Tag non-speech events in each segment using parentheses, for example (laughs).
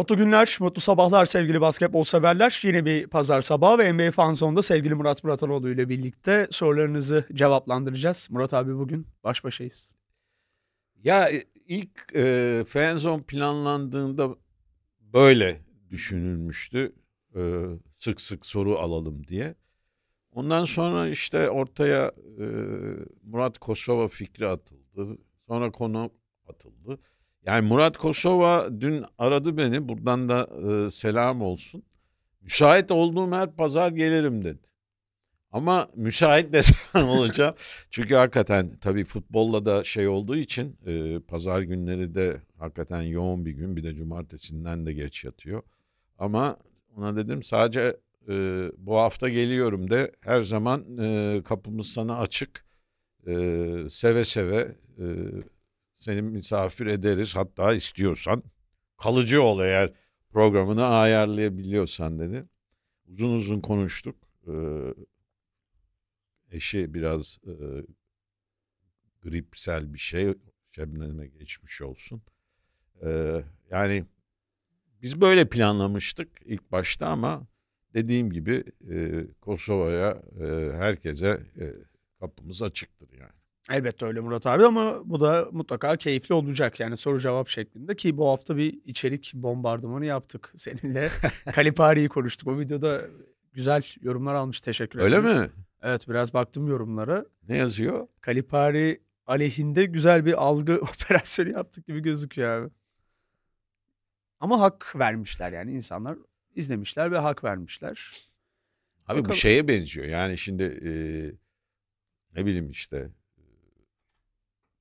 Mutlu günler, mutlu sabahlar sevgili basketbol severler. Yeni bir pazar sabahı ve NBA fan Fanzone'da sevgili Murat Muratanoğlu ile birlikte sorularınızı cevaplandıracağız. Murat abi bugün baş başayız. Ya e, ilk e, Fanzone planlandığında böyle düşünülmüştü. E, sık sık soru alalım diye. Ondan sonra işte ortaya e, Murat Kosova fikri atıldı. Sonra konu atıldı. Yani Murat Kosova dün aradı beni. Buradan da e, selam olsun. Müsait olduğum her pazar gelirim dedi. Ama müsait desem (laughs) olacağım. Çünkü hakikaten tabii futbolla da şey olduğu için e, pazar günleri de hakikaten yoğun bir gün. Bir de cumartesinden de geç yatıyor. Ama ona dedim sadece e, bu hafta geliyorum de her zaman e, kapımız sana açık. E, seve seve e, seni misafir ederiz hatta istiyorsan kalıcı ol eğer programını ayarlayabiliyorsan dedi. Uzun uzun konuştuk. Ee, eşi biraz e, gripsel bir şey. Şebnem'e geçmiş olsun. Ee, yani biz böyle planlamıştık ilk başta ama dediğim gibi e, Kosova'ya e, herkese e, kapımız açıktır yani. Elbette öyle Murat abi ama bu da mutlaka keyifli olacak. Yani soru cevap şeklinde ki bu hafta bir içerik bombardımanı yaptık. (laughs) Seninle Kalipari'yi konuştuk. O videoda güzel yorumlar almış. Teşekkür ederim. Öyle mi? Evet biraz baktım yorumlara. Ne yazıyor? Kalipari aleyhinde güzel bir algı (laughs) operasyonu yaptık gibi gözüküyor abi. Ama hak vermişler yani insanlar izlemişler ve hak vermişler. Abi Bakalım. bu şeye benziyor yani şimdi e, ne bileyim işte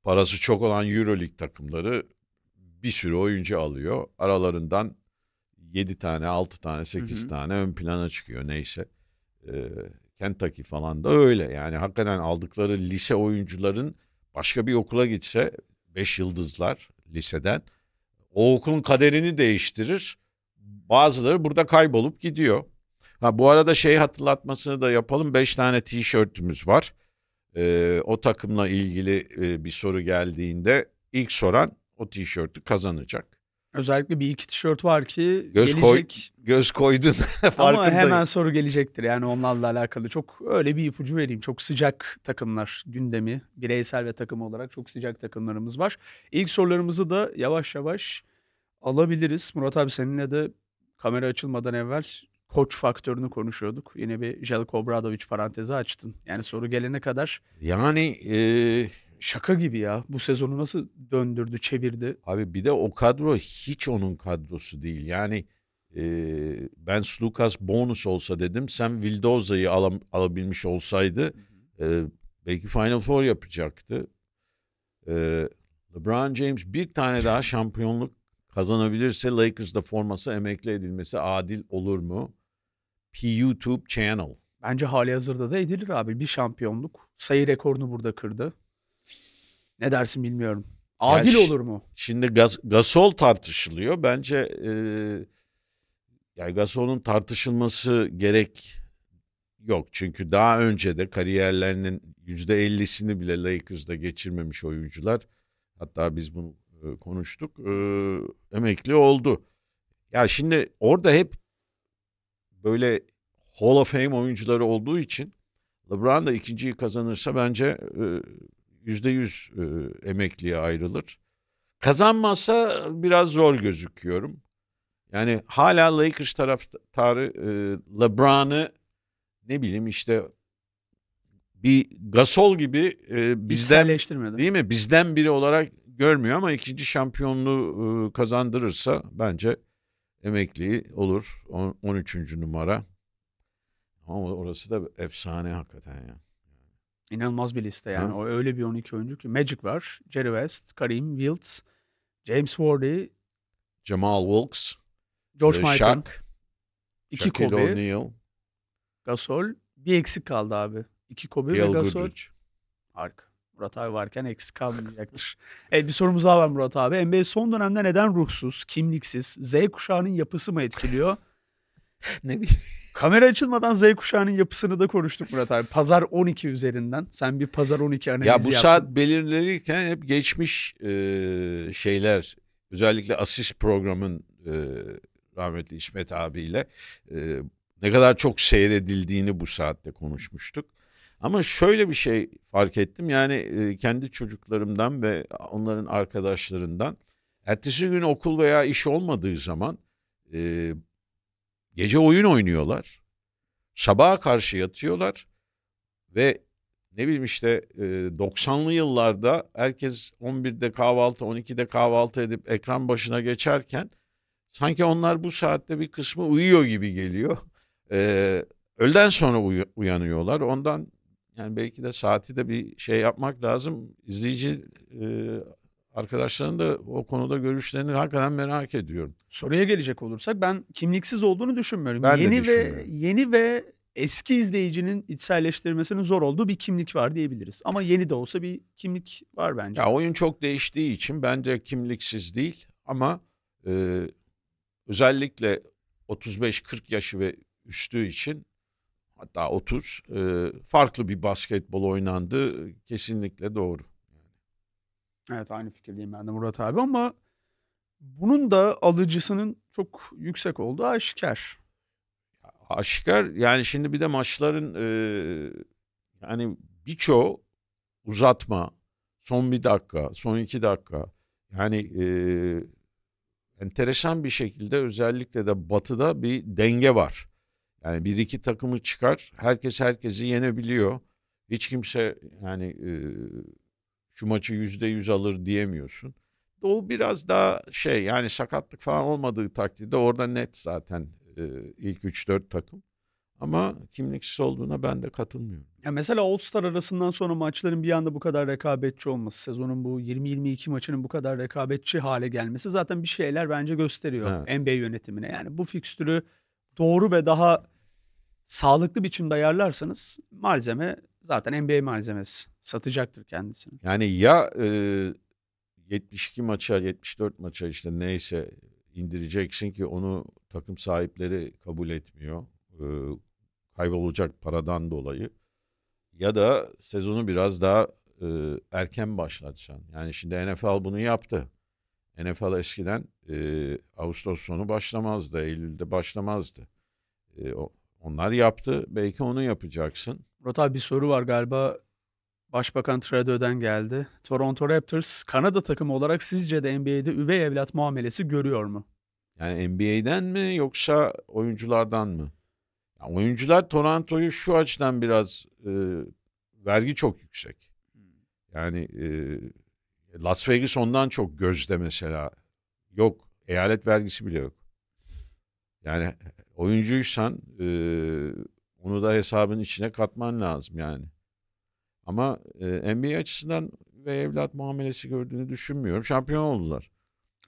parası çok olan Euroleague takımları bir sürü oyuncu alıyor. Aralarından 7 tane, 6 tane, 8 hı hı. tane ön plana çıkıyor neyse. Ee, Kentucky falan da öyle. Yani hakikaten aldıkları lise oyuncuların başka bir okula gitse 5 yıldızlar liseden o okulun kaderini değiştirir. Bazıları burada kaybolup gidiyor. Ha bu arada şey hatırlatmasını da yapalım. 5 tane tişörtümüz var e, o takımla ilgili e, bir soru geldiğinde ilk soran o tişörtü kazanacak. Özellikle bir iki tişört var ki göz gelecek. Koy, göz koydun (laughs) farkındayım. Ama hemen soru gelecektir yani onlarla alakalı. Çok öyle bir ipucu vereyim. Çok sıcak takımlar gündemi bireysel ve takım olarak çok sıcak takımlarımız var. İlk sorularımızı da yavaş yavaş alabiliriz. Murat abi seninle de kamera açılmadan evvel koç faktörünü konuşuyorduk. Yine bir Jelko Obradovic parantezi açtın. Yani soru gelene kadar. Yani e... şaka gibi ya. Bu sezonu nasıl döndürdü, çevirdi? Abi bir de o kadro hiç onun kadrosu değil. Yani e, ben Slukas bonus olsa dedim. Sen Vildoza'yı alam, alabilmiş olsaydı E, belki Final Four yapacaktı. E, LeBron James bir tane daha şampiyonluk kazanabilirse Lakers'da forması emekli edilmesi adil olur mu? YouTube channel. Bence hali hazırda da edilir abi. Bir şampiyonluk. Sayı rekorunu burada kırdı. Ne dersin bilmiyorum. Adil yani olur mu? Şimdi Gas Gasol tartışılıyor. Bence e, yani Gasol'un tartışılması gerek yok. Çünkü daha önce de kariyerlerinin %50'sini bile Lakers'da geçirmemiş oyuncular. Hatta biz bunu e, konuştuk. E, emekli oldu. Ya şimdi orada hep böyle Hall of Fame oyuncuları olduğu için LeBron da ikinciyi kazanırsa bence e, yüzde yüz e, emekliye ayrılır. Kazanmazsa biraz zor gözüküyorum. Yani hala Lakers taraftarı e, LeBron'ı ne bileyim işte bir Gasol gibi bizden değil mi? Bizden biri olarak görmüyor ama ikinci şampiyonluğu kazandırırsa bence emekli olur. 13. numara. Ama orası da efsane hakikaten ya. İnanılmaz bir liste yani. Ha? O öyle bir 12 oyuncu ki Magic var, Jerry West, Karim, Wilt, James Wardy Jamal Wilkes, George e, Michael, Shaq, iki Shaquille Kobe, O'Neal, Gasol. Bir eksik kaldı abi. İki Kobe Gail ve Gasol. Goodrich. Harika. Murat abi varken eksik kalmayacaktır. (laughs) evet bir sorumuz daha var Murat abi. NBA son dönemde neden ruhsuz, kimliksiz, Z kuşağının yapısı mı etkiliyor? (laughs) ne bileyim. Kamera açılmadan Z kuşağının yapısını da konuştuk Murat abi. Pazar 12 üzerinden. Sen bir pazar 12 analizi yaptın. Ya bu yaptın. saat belirlenirken hep geçmiş e, şeyler. Özellikle asist programın e, rahmetli İsmet abiyle e, ne kadar çok seyredildiğini bu saatte konuşmuştuk. Ama şöyle bir şey fark ettim. Yani e, kendi çocuklarımdan ve onların arkadaşlarından ertesi gün okul veya iş olmadığı zaman e, gece oyun oynuyorlar. Sabaha karşı yatıyorlar ve ne bileyim işte e, 90'lı yıllarda herkes 11'de kahvaltı 12'de kahvaltı edip ekran başına geçerken sanki onlar bu saatte bir kısmı uyuyor gibi geliyor. E, öğleden sonra uyanıyorlar. Ondan yani belki de saati de bir şey yapmak lazım. İzleyici e, arkadaşların da o konuda görüşlerini hakikaten merak ediyorum. Soruya gelecek olursak ben kimliksiz olduğunu düşünmüyorum. Ben yeni de düşünmüyorum. ve yeni ve eski izleyicinin içselleştirmesinin zor olduğu bir kimlik var diyebiliriz. Ama yeni de olsa bir kimlik var bence. Ya oyun çok değiştiği için bence kimliksiz değil ama e, özellikle 35-40 yaşı ve üstü için hatta 30 e, farklı bir basketbol oynandı. Kesinlikle doğru. Evet aynı fikirdeyim ben de Murat abi ama bunun da alıcısının çok yüksek olduğu aşikar. Aşikar yani şimdi bir de maçların e, yani birçoğu uzatma, son bir dakika, son iki dakika. Yani e, enteresan bir şekilde özellikle de batıda bir denge var. Yani bir iki takımı çıkar, herkes herkesi yenebiliyor. Hiç kimse yani e, şu maçı yüzde yüz alır diyemiyorsun. Doğu biraz daha şey yani sakatlık falan olmadığı takdirde orada net zaten e, ilk 3-4 takım. Ama kimliksiz olduğuna ben de katılmıyorum. Ya mesela All Star arasından sonra maçların bir anda bu kadar rekabetçi olması, sezonun bu 20-22 maçının bu kadar rekabetçi hale gelmesi zaten bir şeyler bence gösteriyor evet. NBA yönetimine. Yani bu fikstürü doğru ve daha sağlıklı biçimde ayarlarsanız malzeme zaten NBA malzemesi satacaktır kendisini. Yani ya e, 72 maça 74 maça işte neyse indireceksin ki onu takım sahipleri kabul etmiyor. E, kaybolacak paradan dolayı. Ya da sezonu biraz daha e, erken başlatacaksın. Yani şimdi NFL bunu yaptı. NFL eskiden e, Ağustos sonu başlamazdı, Eylül'de başlamazdı. E, o, onlar yaptı, belki onu yapacaksın. Murat abi bir soru var galiba. Başbakan Trudeau'dan geldi. Toronto Raptors Kanada takımı olarak sizce de NBA'de üvey evlat muamelesi görüyor mu? Yani NBA'den mi yoksa oyunculardan mı? Yani oyuncular Toronto'yu şu açıdan biraz e, vergi çok yüksek. Hmm. Yani e, Las Vegas ondan çok gözde mesela. Yok. Eyalet vergisi bile yok. Yani oyuncuysan e, onu da hesabın içine katman lazım yani. Ama e, NBA açısından ve evlat muamelesi gördüğünü düşünmüyorum. Şampiyon oldular.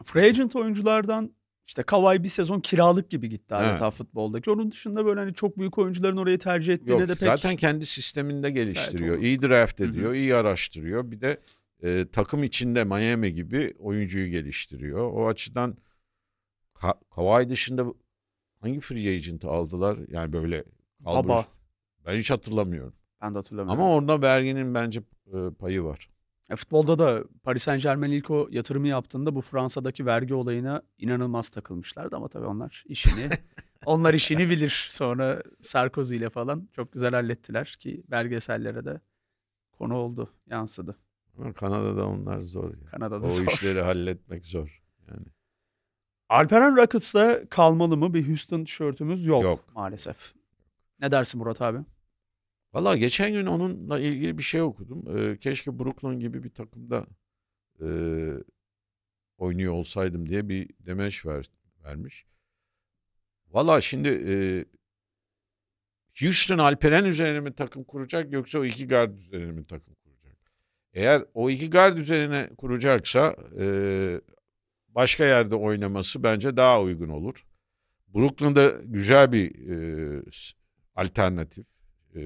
Free agent oyunculardan işte Kawhi bir sezon kiralık gibi gitti adeta evet. futboldaki. Onun dışında böyle hani çok büyük oyuncuların orayı tercih ettiğine Yok, de pek... Zaten kendi sisteminde geliştiriyor. Evet, olur. iyi draft ediyor, Hı-hı. iyi araştırıyor. Bir de e, takım içinde Miami gibi oyuncuyu geliştiriyor. O açıdan Ka Kawhi dışında hangi free agent'ı aldılar? Yani böyle Baba. Ben hiç hatırlamıyorum. Ben de hatırlamıyorum. Ama orada verginin bence e, payı var. E, futbolda da Paris Saint Germain ilk o yatırımı yaptığında bu Fransa'daki vergi olayına inanılmaz takılmışlardı ama tabii onlar işini (laughs) onlar işini bilir. Sonra Sarkozy ile falan çok güzel hallettiler ki belgesellere de konu oldu, yansıdı. Kanada'da onlar zor. Yani. Kanada'da o (laughs) zor. işleri halletmek zor. Yani. Alperen Rockets'ta kalmalı mı? Bir Houston tişörtümüz yok, yok. maalesef. Ne dersin Murat abi? Valla geçen gün onunla ilgili bir şey okudum. Ee, keşke Brooklyn gibi bir takımda e, oynuyor olsaydım diye bir demeç ver, vermiş. Valla şimdi e, Houston Alperen üzerine mi takım kuracak yoksa o iki gard üzerine mi takım eğer o iki gard üzerine kuracaksa e, başka yerde oynaması bence daha uygun olur. Brooklyn'da güzel bir e, alternatif. E,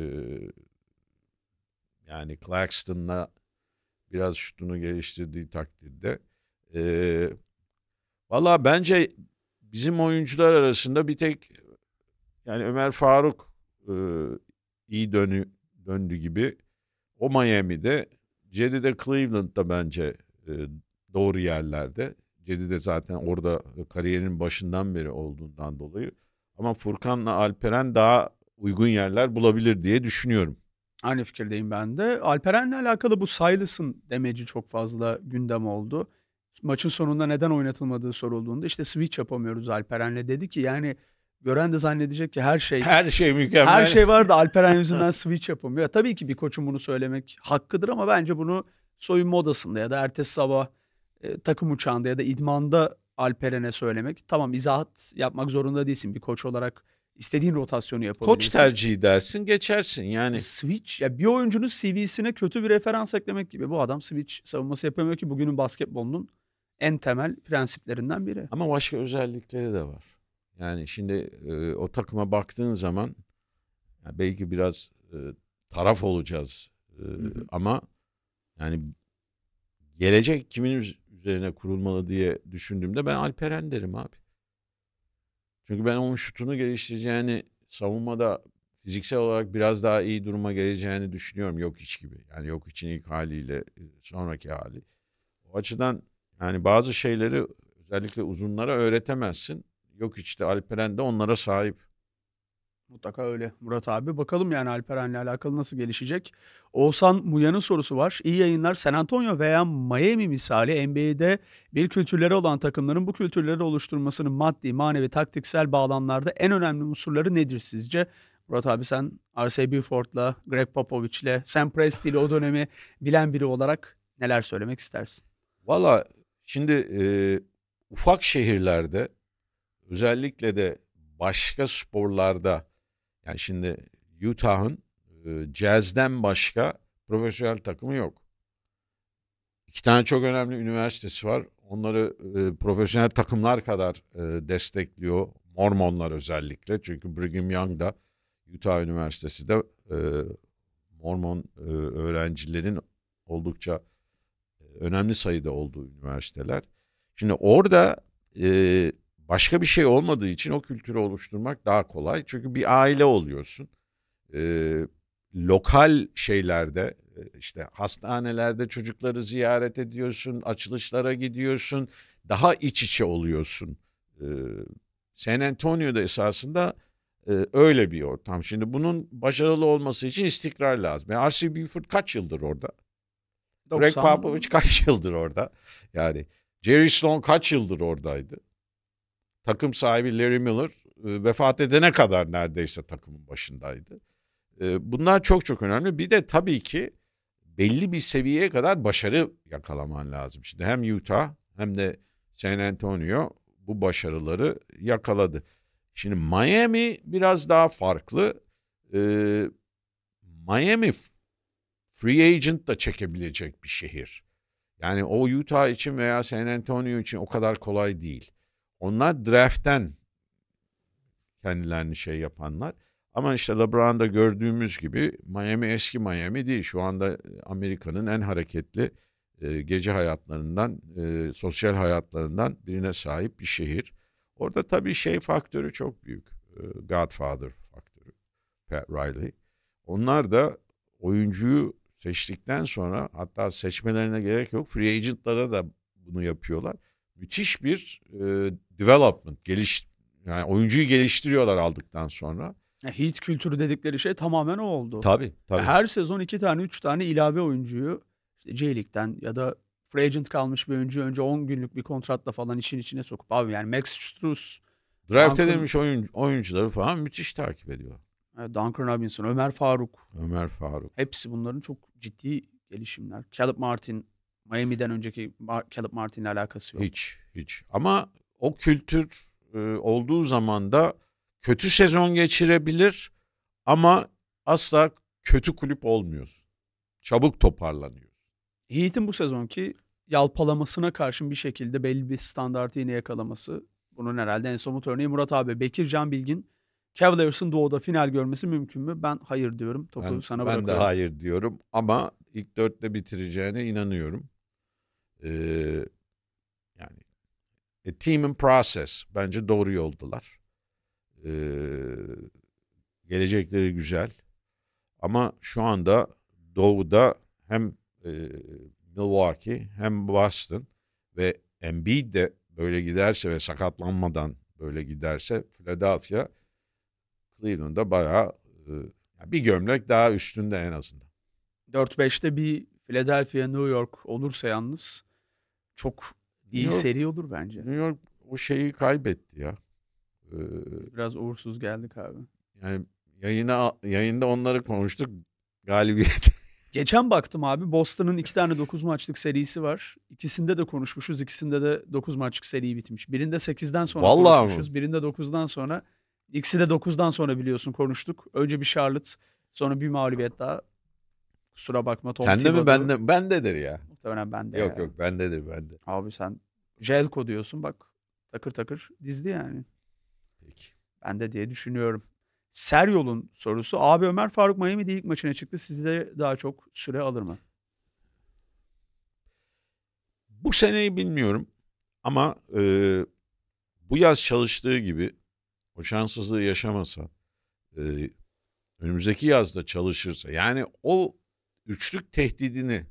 yani Claxton'la biraz şutunu geliştirdiği takdirde. E, Valla bence bizim oyuncular arasında bir tek yani Ömer Faruk e, iyi dönü, döndü gibi o Miami'de Cedide Cleveland Cleveland'da bence e, doğru yerlerde. Cedide zaten orada kariyerin başından beri olduğundan dolayı. Ama Furkan'la Alperen daha uygun yerler bulabilir diye düşünüyorum. Aynı fikirdeyim ben de. Alperen'le alakalı bu sayılısın demeci çok fazla gündem oldu. Maçın sonunda neden oynatılmadığı sorulduğunda işte switch yapamıyoruz Alperen'le dedi ki yani Gören de zannedecek ki her şey her şey mükemmel. Her şey var da Alperen yüzünden (laughs) switch yapamıyor. Tabii ki bir koçun bunu söylemek hakkıdır ama bence bunu soyunma odasında ya da ertesi sabah e, takım uçağında ya da idmanda Alperen'e söylemek. Tamam izahat yapmak zorunda değilsin bir koç olarak. istediğin rotasyonu yapabilirsin. Koç tercihi dersin geçersin yani. Switch ya bir oyuncunun CV'sine kötü bir referans eklemek gibi. Bu adam switch savunması yapamıyor ki bugünün basketbolunun en temel prensiplerinden biri. Ama başka özellikleri de var. Yani şimdi e, o takıma baktığın zaman yani belki biraz e, taraf olacağız e, hı hı. ama yani gelecek kimin üzerine kurulmalı diye düşündüğümde ben Alperen derim abi. Çünkü ben onun şutunu geliştireceğini savunmada fiziksel olarak biraz daha iyi duruma geleceğini düşünüyorum yok iç gibi. Yani yok için ilk haliyle e, sonraki hali. O açıdan yani bazı şeyleri özellikle uzunlara öğretemezsin. Yok işte Alperen de onlara sahip. Mutlaka öyle Murat abi. Bakalım yani Alperen'le alakalı nasıl gelişecek. Oğuzhan Muyan'ın sorusu var. İyi yayınlar. San Antonio veya Miami misali NBA'de bir kültürleri olan takımların bu kültürleri oluşturmasının maddi, manevi, taktiksel bağlamlarda en önemli unsurları nedir sizce? Murat abi sen R.C. Buford'la, Greg Popovich'le, Sam Presti'yle o dönemi bilen biri olarak neler söylemek istersin? Valla şimdi e, ufak şehirlerde özellikle de başka sporlarda yani şimdi Utah'ın e, jazzden başka profesyonel takımı yok. İki tane çok önemli üniversitesi var. Onları e, profesyonel takımlar kadar e, destekliyor. Mormonlar özellikle. Çünkü Brigham Young da Utah Üniversitesi de e, Mormon e, öğrencilerin oldukça e, önemli sayıda olduğu üniversiteler. Şimdi orada e, Başka bir şey olmadığı için o kültürü oluşturmak daha kolay. Çünkü bir aile oluyorsun. Ee, lokal şeylerde e, işte hastanelerde çocukları ziyaret ediyorsun, açılışlara gidiyorsun, daha iç içe oluyorsun. Ee, San Antonio'da esasında e, öyle bir ortam. Şimdi bunun başarılı olması için istikrar lazım. Yani e, R.C. Buford kaç yıldır orada? 90... Greg Popovich kaç (laughs) yıldır orada? Yani Jerry Sloan kaç yıldır oradaydı? takım sahibi Larry Miller e, vefat edene kadar neredeyse takımın başındaydı. E, bunlar çok çok önemli. Bir de tabii ki belli bir seviyeye kadar başarı yakalaman lazım. Şimdi hem Utah hem de San Antonio bu başarıları yakaladı. Şimdi Miami biraz daha farklı. E, Miami free agent da çekebilecek bir şehir. Yani o Utah için veya San Antonio için o kadar kolay değil. Onlar draft'ten kendilerini şey yapanlar. Ama işte LeBron'da gördüğümüz gibi Miami eski Miami değil. Şu anda e, Amerika'nın en hareketli e, gece hayatlarından, e, sosyal hayatlarından birine sahip bir şehir. Orada tabii şey faktörü çok büyük. E, Godfather faktörü. Pat Riley. Onlar da oyuncuyu seçtikten sonra hatta seçmelerine gerek yok. Free agentlara da bunu yapıyorlar müthiş bir e, development, geliş yani oyuncuyu geliştiriyorlar aldıktan sonra. Hit kültürü dedikleri şey tamamen o oldu. Tabii, tabii. Her sezon iki tane, üç tane ilave oyuncuyu işte J-League'den ya da free agent kalmış bir oyuncu önce 10 günlük bir kontratla falan işin içine sokup abi yani Max Struz draft Duncan, edilmiş oyun, oyuncuları falan müthiş takip ediyor. E, Duncan Robinson, Ömer Faruk. Ömer Faruk. Hepsi bunların çok ciddi gelişimler. Caleb Martin Miami'den önceki Mar- Caleb Martin'le alakası yok. Hiç, hiç. Ama o kültür e, olduğu zaman da kötü sezon geçirebilir ama asla kötü kulüp olmuyorsun. Çabuk toparlanıyor. Heat'in bu sezonki yalpalamasına karşın bir şekilde belli bir standartı yine yakalaması. Bunun herhalde en somut örneği Murat abi. Bekir Can Bilgin Cavaliers'ın doğuda final görmesi mümkün mü? Ben hayır diyorum. Topu ben, sana ben bırakıyorum. Ben de hayır diyorum ama ilk dörtte bitireceğine inanıyorum. Ee, yani e, team in process bence doğru yoldalar. E, gelecekleri güzel. Ama şu anda doğuda hem e, Milwaukee hem Boston ve Embiid de böyle giderse ve sakatlanmadan böyle giderse Philadelphia Cleveland'da bayağı e, bir gömlek daha üstünde en azından. 4-5'te bir Philadelphia New York olursa yalnız çok iyi York, seri olur bence. New York o şeyi kaybetti ya. Ee, Biraz uğursuz geldik abi. Yani yayına yayında onları konuştuk galibiyet. (laughs) Geçen baktım abi Boston'ın iki tane 9 maçlık serisi var. İkisinde de konuşmuşuz. ikisinde de 9 maçlık seri bitmiş. Birinde 8'den sonra Vallahi konuşmuşuz. Mi? Birinde 9'dan sonra. İkisi de 9'dan sonra biliyorsun konuştuk. Önce bir Charlotte sonra bir mağlubiyet daha. Kusura bakma Tom Sen de mi ben de, ben dedir ya. Muhtemelen bende. Yok ya. yok bendedir bende. Abi sen Jelko diyorsun bak takır takır dizdi yani. Peki. Bende diye düşünüyorum. Seryol'un sorusu. Abi Ömer Faruk Miami'de ilk maçına çıktı. Sizde daha çok süre alır mı? Bu seneyi bilmiyorum. Ama e, bu yaz çalıştığı gibi o şanssızlığı yaşamasa e, önümüzdeki yazda çalışırsa yani o üçlük tehdidini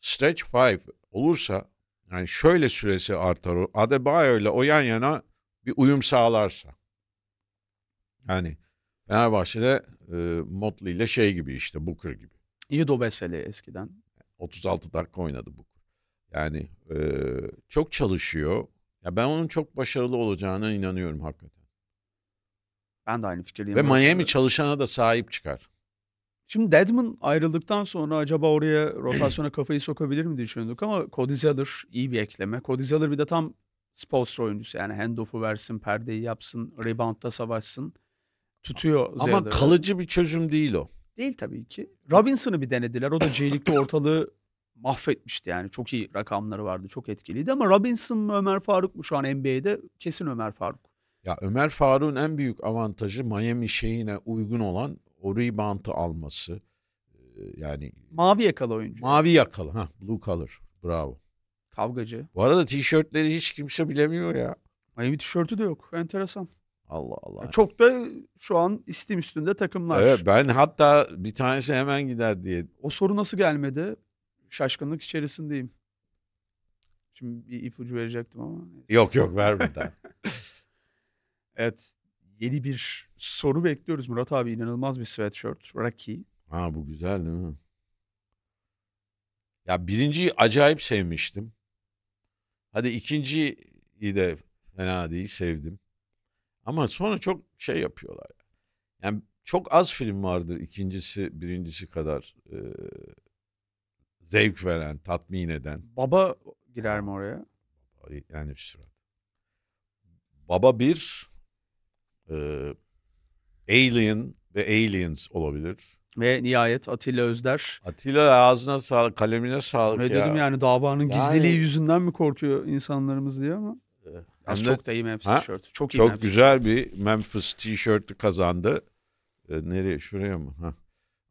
Stretch 5 olursa yani şöyle süresi artar. Adebayo ile o yan yana bir uyum sağlarsa. Yani Fenerbahçe'de e, Motley ile şey gibi işte Booker gibi. İdo Veseli eskiden. 36 dakika oynadı Booker. Yani e, çok çalışıyor. Ya ben onun çok başarılı olacağına inanıyorum hakikaten. Ben de aynı fikirdeyim. Ve Miami çalışana da sahip çıkar. Şimdi Deadman ayrıldıktan sonra acaba oraya rotasyona kafayı sokabilir mi düşündük ama Cody Zeller iyi bir ekleme. Cody Zeller bir de tam sponsor oyuncusu yani handoff'u versin, perdeyi yapsın, rebound'da savaşsın. Tutuyor Ama Zeller'ı. kalıcı bir çözüm değil o. Değil tabii ki. Robinson'ı bir denediler. O da C leaguede ortalığı mahvetmişti yani. Çok iyi rakamları vardı. Çok etkiliydi ama Robinson mı Ömer Faruk mu şu an NBA'de? Kesin Ömer Faruk. Ya Ömer Faruk'un en büyük avantajı Miami şeyine uygun olan o rebound'ı alması yani mavi yakalı oyuncu. Mavi yakalı ha blue collar. Bravo. Kavgacı. Bu arada tişörtleri hiç kimse bilemiyor ya. Miami tişörtü de yok. Enteresan. Allah Allah. Yani çok da şu an istim üstünde takımlar. Evet ben hatta bir tanesi hemen gider diye. O soru nasıl gelmedi? Şaşkınlık içerisindeyim. Şimdi bir ipucu verecektim ama. Yok yok vermeden bir (laughs) evet yeni bir soru bekliyoruz. Murat abi inanılmaz bir sweatshirt. Rocky. Ha bu güzel değil mi? Ya birinciyi acayip sevmiştim. Hadi ikinciyi de fena değil sevdim. Ama sonra çok şey yapıyorlar. Yani çok az film vardır ikincisi birincisi kadar e, zevk veren, tatmin eden. Baba girer mi oraya? Yani bir sürat. Baba bir, ee, Alien ve Aliens olabilir. Ve nihayet Atilla Özder. Atilla ağzına sağlık, kalemine sağlık Ne ya. dedim yani davanın yani... gizliliği yüzünden mi korkuyor insanlarımız diye ama. Yani ee, Anne... çok da iyi Memphis tişörtü. Çok iyi Çok Memphis güzel bir Memphis tişörtü kazandı. Ee, nereye? Şuraya mı? Ha.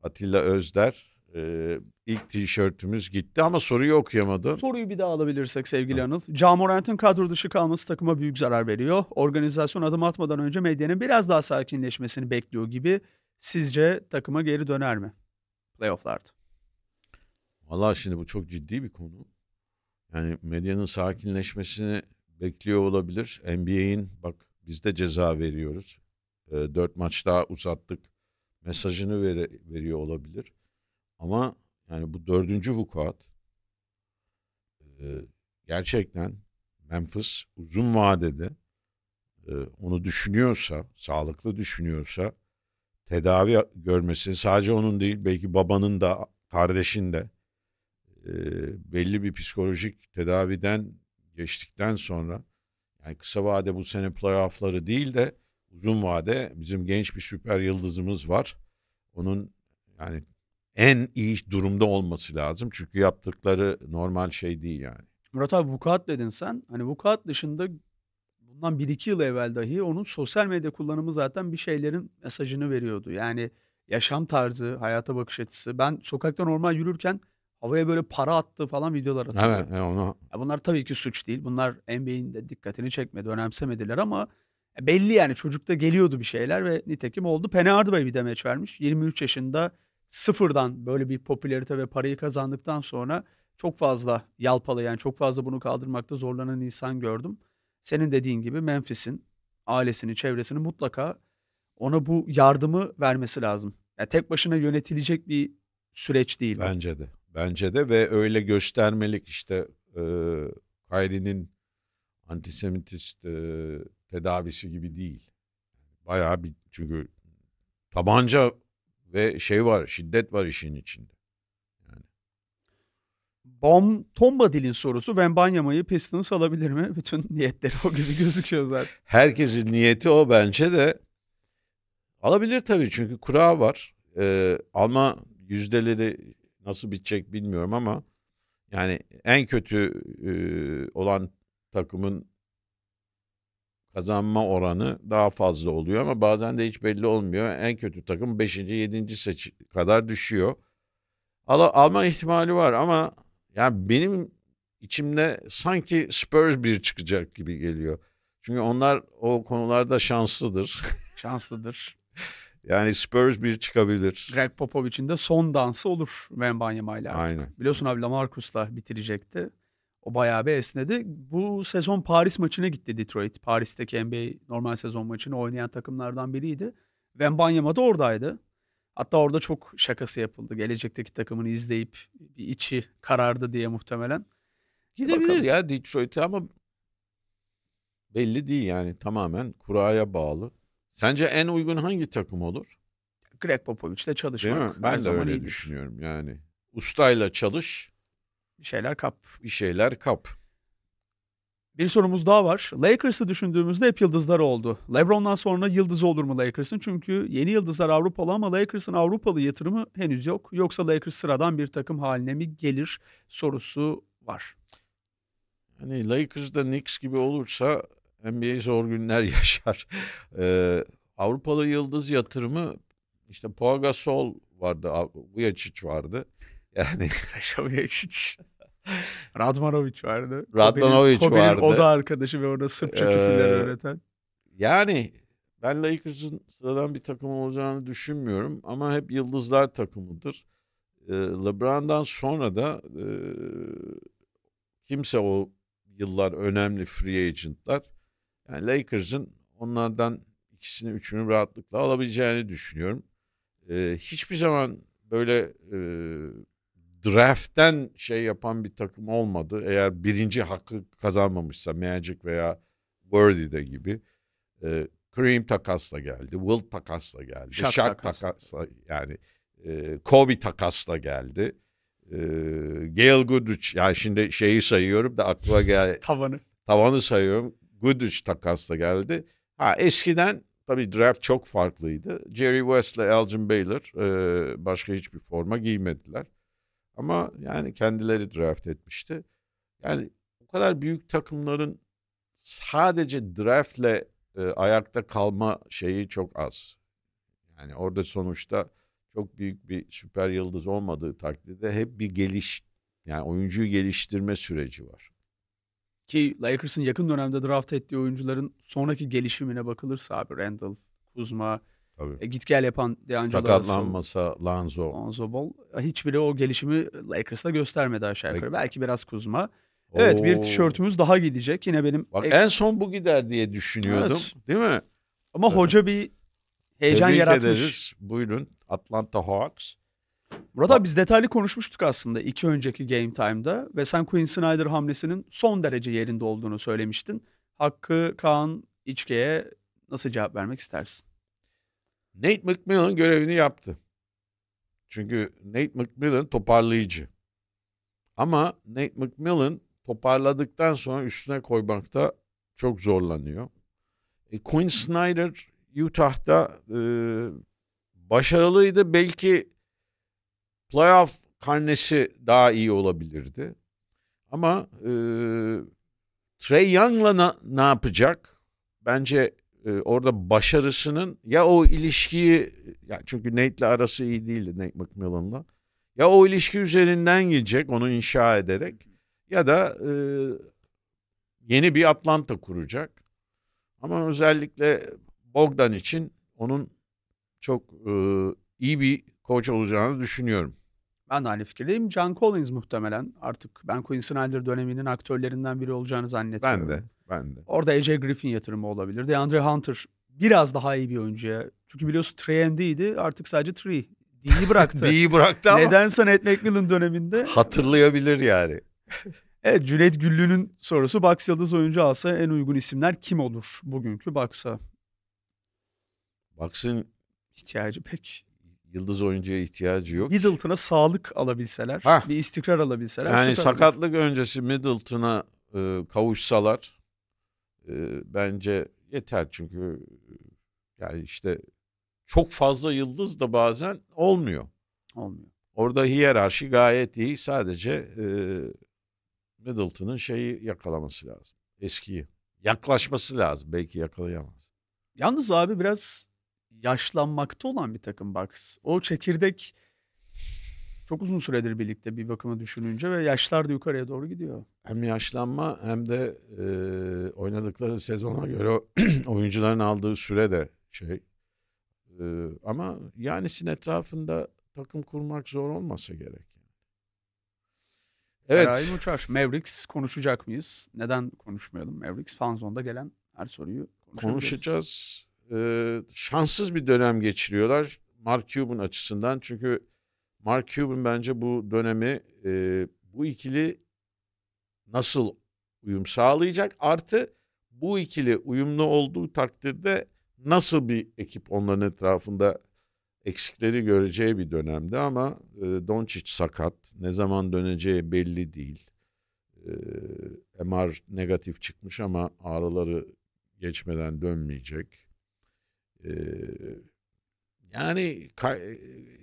Atilla Özder. Ee, ilk tişörtümüz gitti ama soruyu okuyamadım. Soruyu bir daha alabilirsek sevgili Anıl. Camorant'ın kadro dışı kalması takıma büyük zarar veriyor. Organizasyon adım atmadan önce medyanın biraz daha sakinleşmesini bekliyor gibi. Sizce takıma geri döner mi? Playoff'larda. Valla şimdi bu çok ciddi bir konu. Yani medyanın sakinleşmesini bekliyor olabilir. NBA'in bak biz de ceza veriyoruz. E, dört maç daha uzattık. Mesajını ver veriyor olabilir. Ama yani bu dördüncü vukuat gerçekten Memphis uzun vadede onu düşünüyorsa, sağlıklı düşünüyorsa tedavi görmesi sadece onun değil belki babanın da kardeşin de belli bir psikolojik tedaviden geçtikten sonra yani kısa vade bu sene playoffları değil de uzun vade bizim genç bir süper yıldızımız var. Onun yani en iyi durumda olması lazım. Çünkü yaptıkları normal şey değil yani. Murat abi vukuat dedin sen. Hani vukuat dışında bundan 1-2 yıl evvel dahi onun sosyal medya kullanımı zaten bir şeylerin mesajını veriyordu. Yani yaşam tarzı, hayata bakış açısı. Ben sokakta normal yürürken havaya böyle para attı falan videolar atıyor. Evet, evet onu. Ya bunlar tabii ki suç değil. Bunlar NBA'in de dikkatini çekmedi, önemsemediler ama belli yani çocukta geliyordu bir şeyler ve nitekim oldu. Penny Hardaway bir demeç vermiş. 23 yaşında sıfırdan böyle bir popülarite ve parayı kazandıktan sonra çok fazla yalpalayan, çok fazla bunu kaldırmakta zorlanan insan gördüm. Senin dediğin gibi Memphis'in ailesini, çevresini mutlaka ona bu yardımı vermesi lazım. Yani tek başına yönetilecek bir süreç değil. Bence de. Bence de ve öyle göstermelik işte e, Kyrie'nin antisemitist e, tedavisi gibi değil. Bayağı bir çünkü tabanca ve şey var, şiddet var işin içinde. Yani. Bom Tomba dilin sorusu Vembanyama'yı Piston'ı alabilir mi? (laughs) Bütün niyetleri o gibi gözüküyor zaten. Herkesin niyeti o bence de. Alabilir tabii çünkü kura var. Ee, ama yüzdeleri nasıl bitecek bilmiyorum ama yani en kötü e, olan takımın kazanma oranı daha fazla oluyor ama bazen de hiç belli olmuyor. En kötü takım 5. 7. seç kadar düşüyor. Al alma ihtimali var ama yani benim içimde sanki Spurs bir çıkacak gibi geliyor. Çünkü onlar o konularda şanslıdır. (laughs) Şanslıdır. yani Spurs bir çıkabilir. Greg Popovich'in de son dansı olur Wembanyama ile artık. Aynen. Biliyorsun abi Lamarcus'la bitirecekti. O bayağı bir esnedi. Bu sezon Paris maçına gitti Detroit. Paris'teki NBA normal sezon maçını oynayan takımlardan biriydi. Wembanyama da oradaydı. Hatta orada çok şakası yapıldı. Gelecekteki takımını izleyip bir içi karardı diye muhtemelen. Gidebilir ya Detroit'e ama belli değil yani tamamen kuraya bağlı. Sence en uygun hangi takım olur? Greg Popovich'le çalışmak. Ben de öyle iyidir. düşünüyorum yani. Ustayla çalış, bir şeyler kap. Bir şeyler kap. Bir sorumuz daha var. Lakers'ı düşündüğümüzde hep yıldızlar oldu. LeBron'dan sonra yıldız olur mu Lakers'ın? Çünkü yeni yıldızlar Avrupalı ama Lakers'ın Avrupalı yatırımı henüz yok. Yoksa Lakers sıradan bir takım haline mi gelir sorusu var. Hani Lakers'da Knicks gibi olursa NBA zor günler (laughs) yaşar. Ee, Avrupalı yıldız yatırımı işte Pogasol Gasol vardı, Vujacic vardı. Yani. (laughs) Saşa Mijacic. Radmanovic vardı. Radmanovic Kobe'nin, vardı. Kobe'nin da arkadaşı ve orada Sırpça ee, öğreten. Yani ben Lakers'ın sıradan bir takım olacağını düşünmüyorum ama hep yıldızlar takımıdır. Ee, LeBron'dan sonra da e, kimse o yıllar önemli free agentlar. Yani Lakers'ın onlardan ikisini üçünü rahatlıkla alabileceğini düşünüyorum. Ee, hiçbir zaman böyle e, draft'ten şey yapan bir takım olmadı. Eğer birinci hakkı kazanmamışsa Magic veya Worthy'de gibi. E, Cream takasla geldi. Will takasla geldi. Shaq, Shaq takas. takasla yani e, Kobe takasla geldi. E, Gail Goodrich yani şimdi şeyi sayıyorum da aklıma gel (laughs) tavanı tavanı sayıyorum. Goodrich takasla geldi. Ha eskiden tabii draft çok farklıydı. Jerry West ile Elgin Baylor e, başka hiçbir forma giymediler. Ama yani kendileri draft etmişti. Yani o kadar büyük takımların sadece draftle e, ayakta kalma şeyi çok az. Yani orada sonuçta çok büyük bir süper yıldız olmadığı takdirde hep bir geliş yani oyuncuyu geliştirme süreci var. Ki Lakers'ın yakın dönemde draft ettiği oyuncuların sonraki gelişimine bakılırsa abi Randall, Kuzma, Tabii. E, git gel yapan DeAngelo Sakatlanmasa Lanzo. Lonzo Lonzo Ball. E, hiçbiri o gelişimi Lakers'ta göstermedi aşağı yukarı. Peki. Belki biraz Kuzma. Oo. Evet bir tişörtümüz daha gidecek. Yine benim... Bak en son bu gider diye düşünüyordum. Evet. Değil mi? Ama evet. hoca bir heyecan Tebrik yaratmış. Ederiz. Buyurun Atlanta Hawks. Burada Bak. biz detaylı konuşmuştuk aslında iki önceki Game Time'da ve sen Quinn Snyder hamlesinin son derece yerinde olduğunu söylemiştin. Hakkı Kaan İçke'ye nasıl cevap vermek istersin? Nate McMillan görevini yaptı. Çünkü Nate McMillan toparlayıcı. Ama Nate McMillan toparladıktan sonra üstüne koymakta çok zorlanıyor. E, Quinn Snyder Utah'da e, başarılıydı. Belki playoff karnesi daha iyi olabilirdi. Ama e, Trey Young'la ne yapacak? Bence e, orada başarısının ya o ilişkiyi ya çünkü Nate'le arası iyi değildi Nate McMillan'la. Ya o ilişki üzerinden gidecek onu inşa ederek ya da e, yeni bir Atlanta kuracak. Ama özellikle Bogdan için onun çok e, iyi bir koç olacağını düşünüyorum. Ben de aynı fikirdeyim. John Collins muhtemelen artık Ben Quinn Snyder döneminin aktörlerinden biri olacağını zannetmiyorum. Ben de. Ben de. Orada AJ Griffin yatırımı olabilir. DeAndre Hunter biraz daha iyi bir oyuncuya. Çünkü biliyorsun 3 artık sadece 3. D'yi (laughs) bıraktı. D'yi bıraktı ama. Neden sen Nate McMillan döneminde. Hatırlayabilir yani. (laughs) evet Cüneyt Güllü'nün sorusu Bucks Yıldız oyuncu alsa en uygun isimler kim olur bugünkü Bucks'a? Bucks'ın ihtiyacı pek yıldız oyuncuya ihtiyacı yok. Middleton'a sağlık alabilseler, ha. bir istikrar alabilseler. Yani sakatlık öncesi Middleton'a e, kavuşsalar bence yeter çünkü yani işte çok fazla yıldız da bazen olmuyor. Olmuyor. Orada hiyerarşi gayet iyi. Sadece e, Middleton'ın şeyi yakalaması lazım. Eskiyi. Yaklaşması lazım. Belki yakalayamaz. Yalnız abi biraz yaşlanmakta olan bir takım Bucks. O çekirdek çok uzun süredir birlikte bir bakıma düşününce ve yaşlar da yukarıya doğru gidiyor. Hem yaşlanma hem de e, oynadıkları sezona göre (clears throat) oyuncuların aldığı süre de şey. E, ama Yanis'in etrafında takım kurmak zor olmasa gerek. Evet. Erayim Uçar. Mavericks konuşacak mıyız? Neden konuşmayalım? Mavericks fanzonda gelen her soruyu konuşacağız. Ee, şanssız bir dönem geçiriyorlar. Mark Cuban açısından çünkü Mark Cuban bence bu dönemi e, bu ikili nasıl uyum sağlayacak artı bu ikili uyumlu olduğu takdirde nasıl bir ekip onların etrafında eksikleri göreceği bir dönemde ama e, Doncic sakat. Ne zaman döneceği belli değil. E, MR negatif çıkmış ama ağrıları geçmeden dönmeyecek. E, yani e,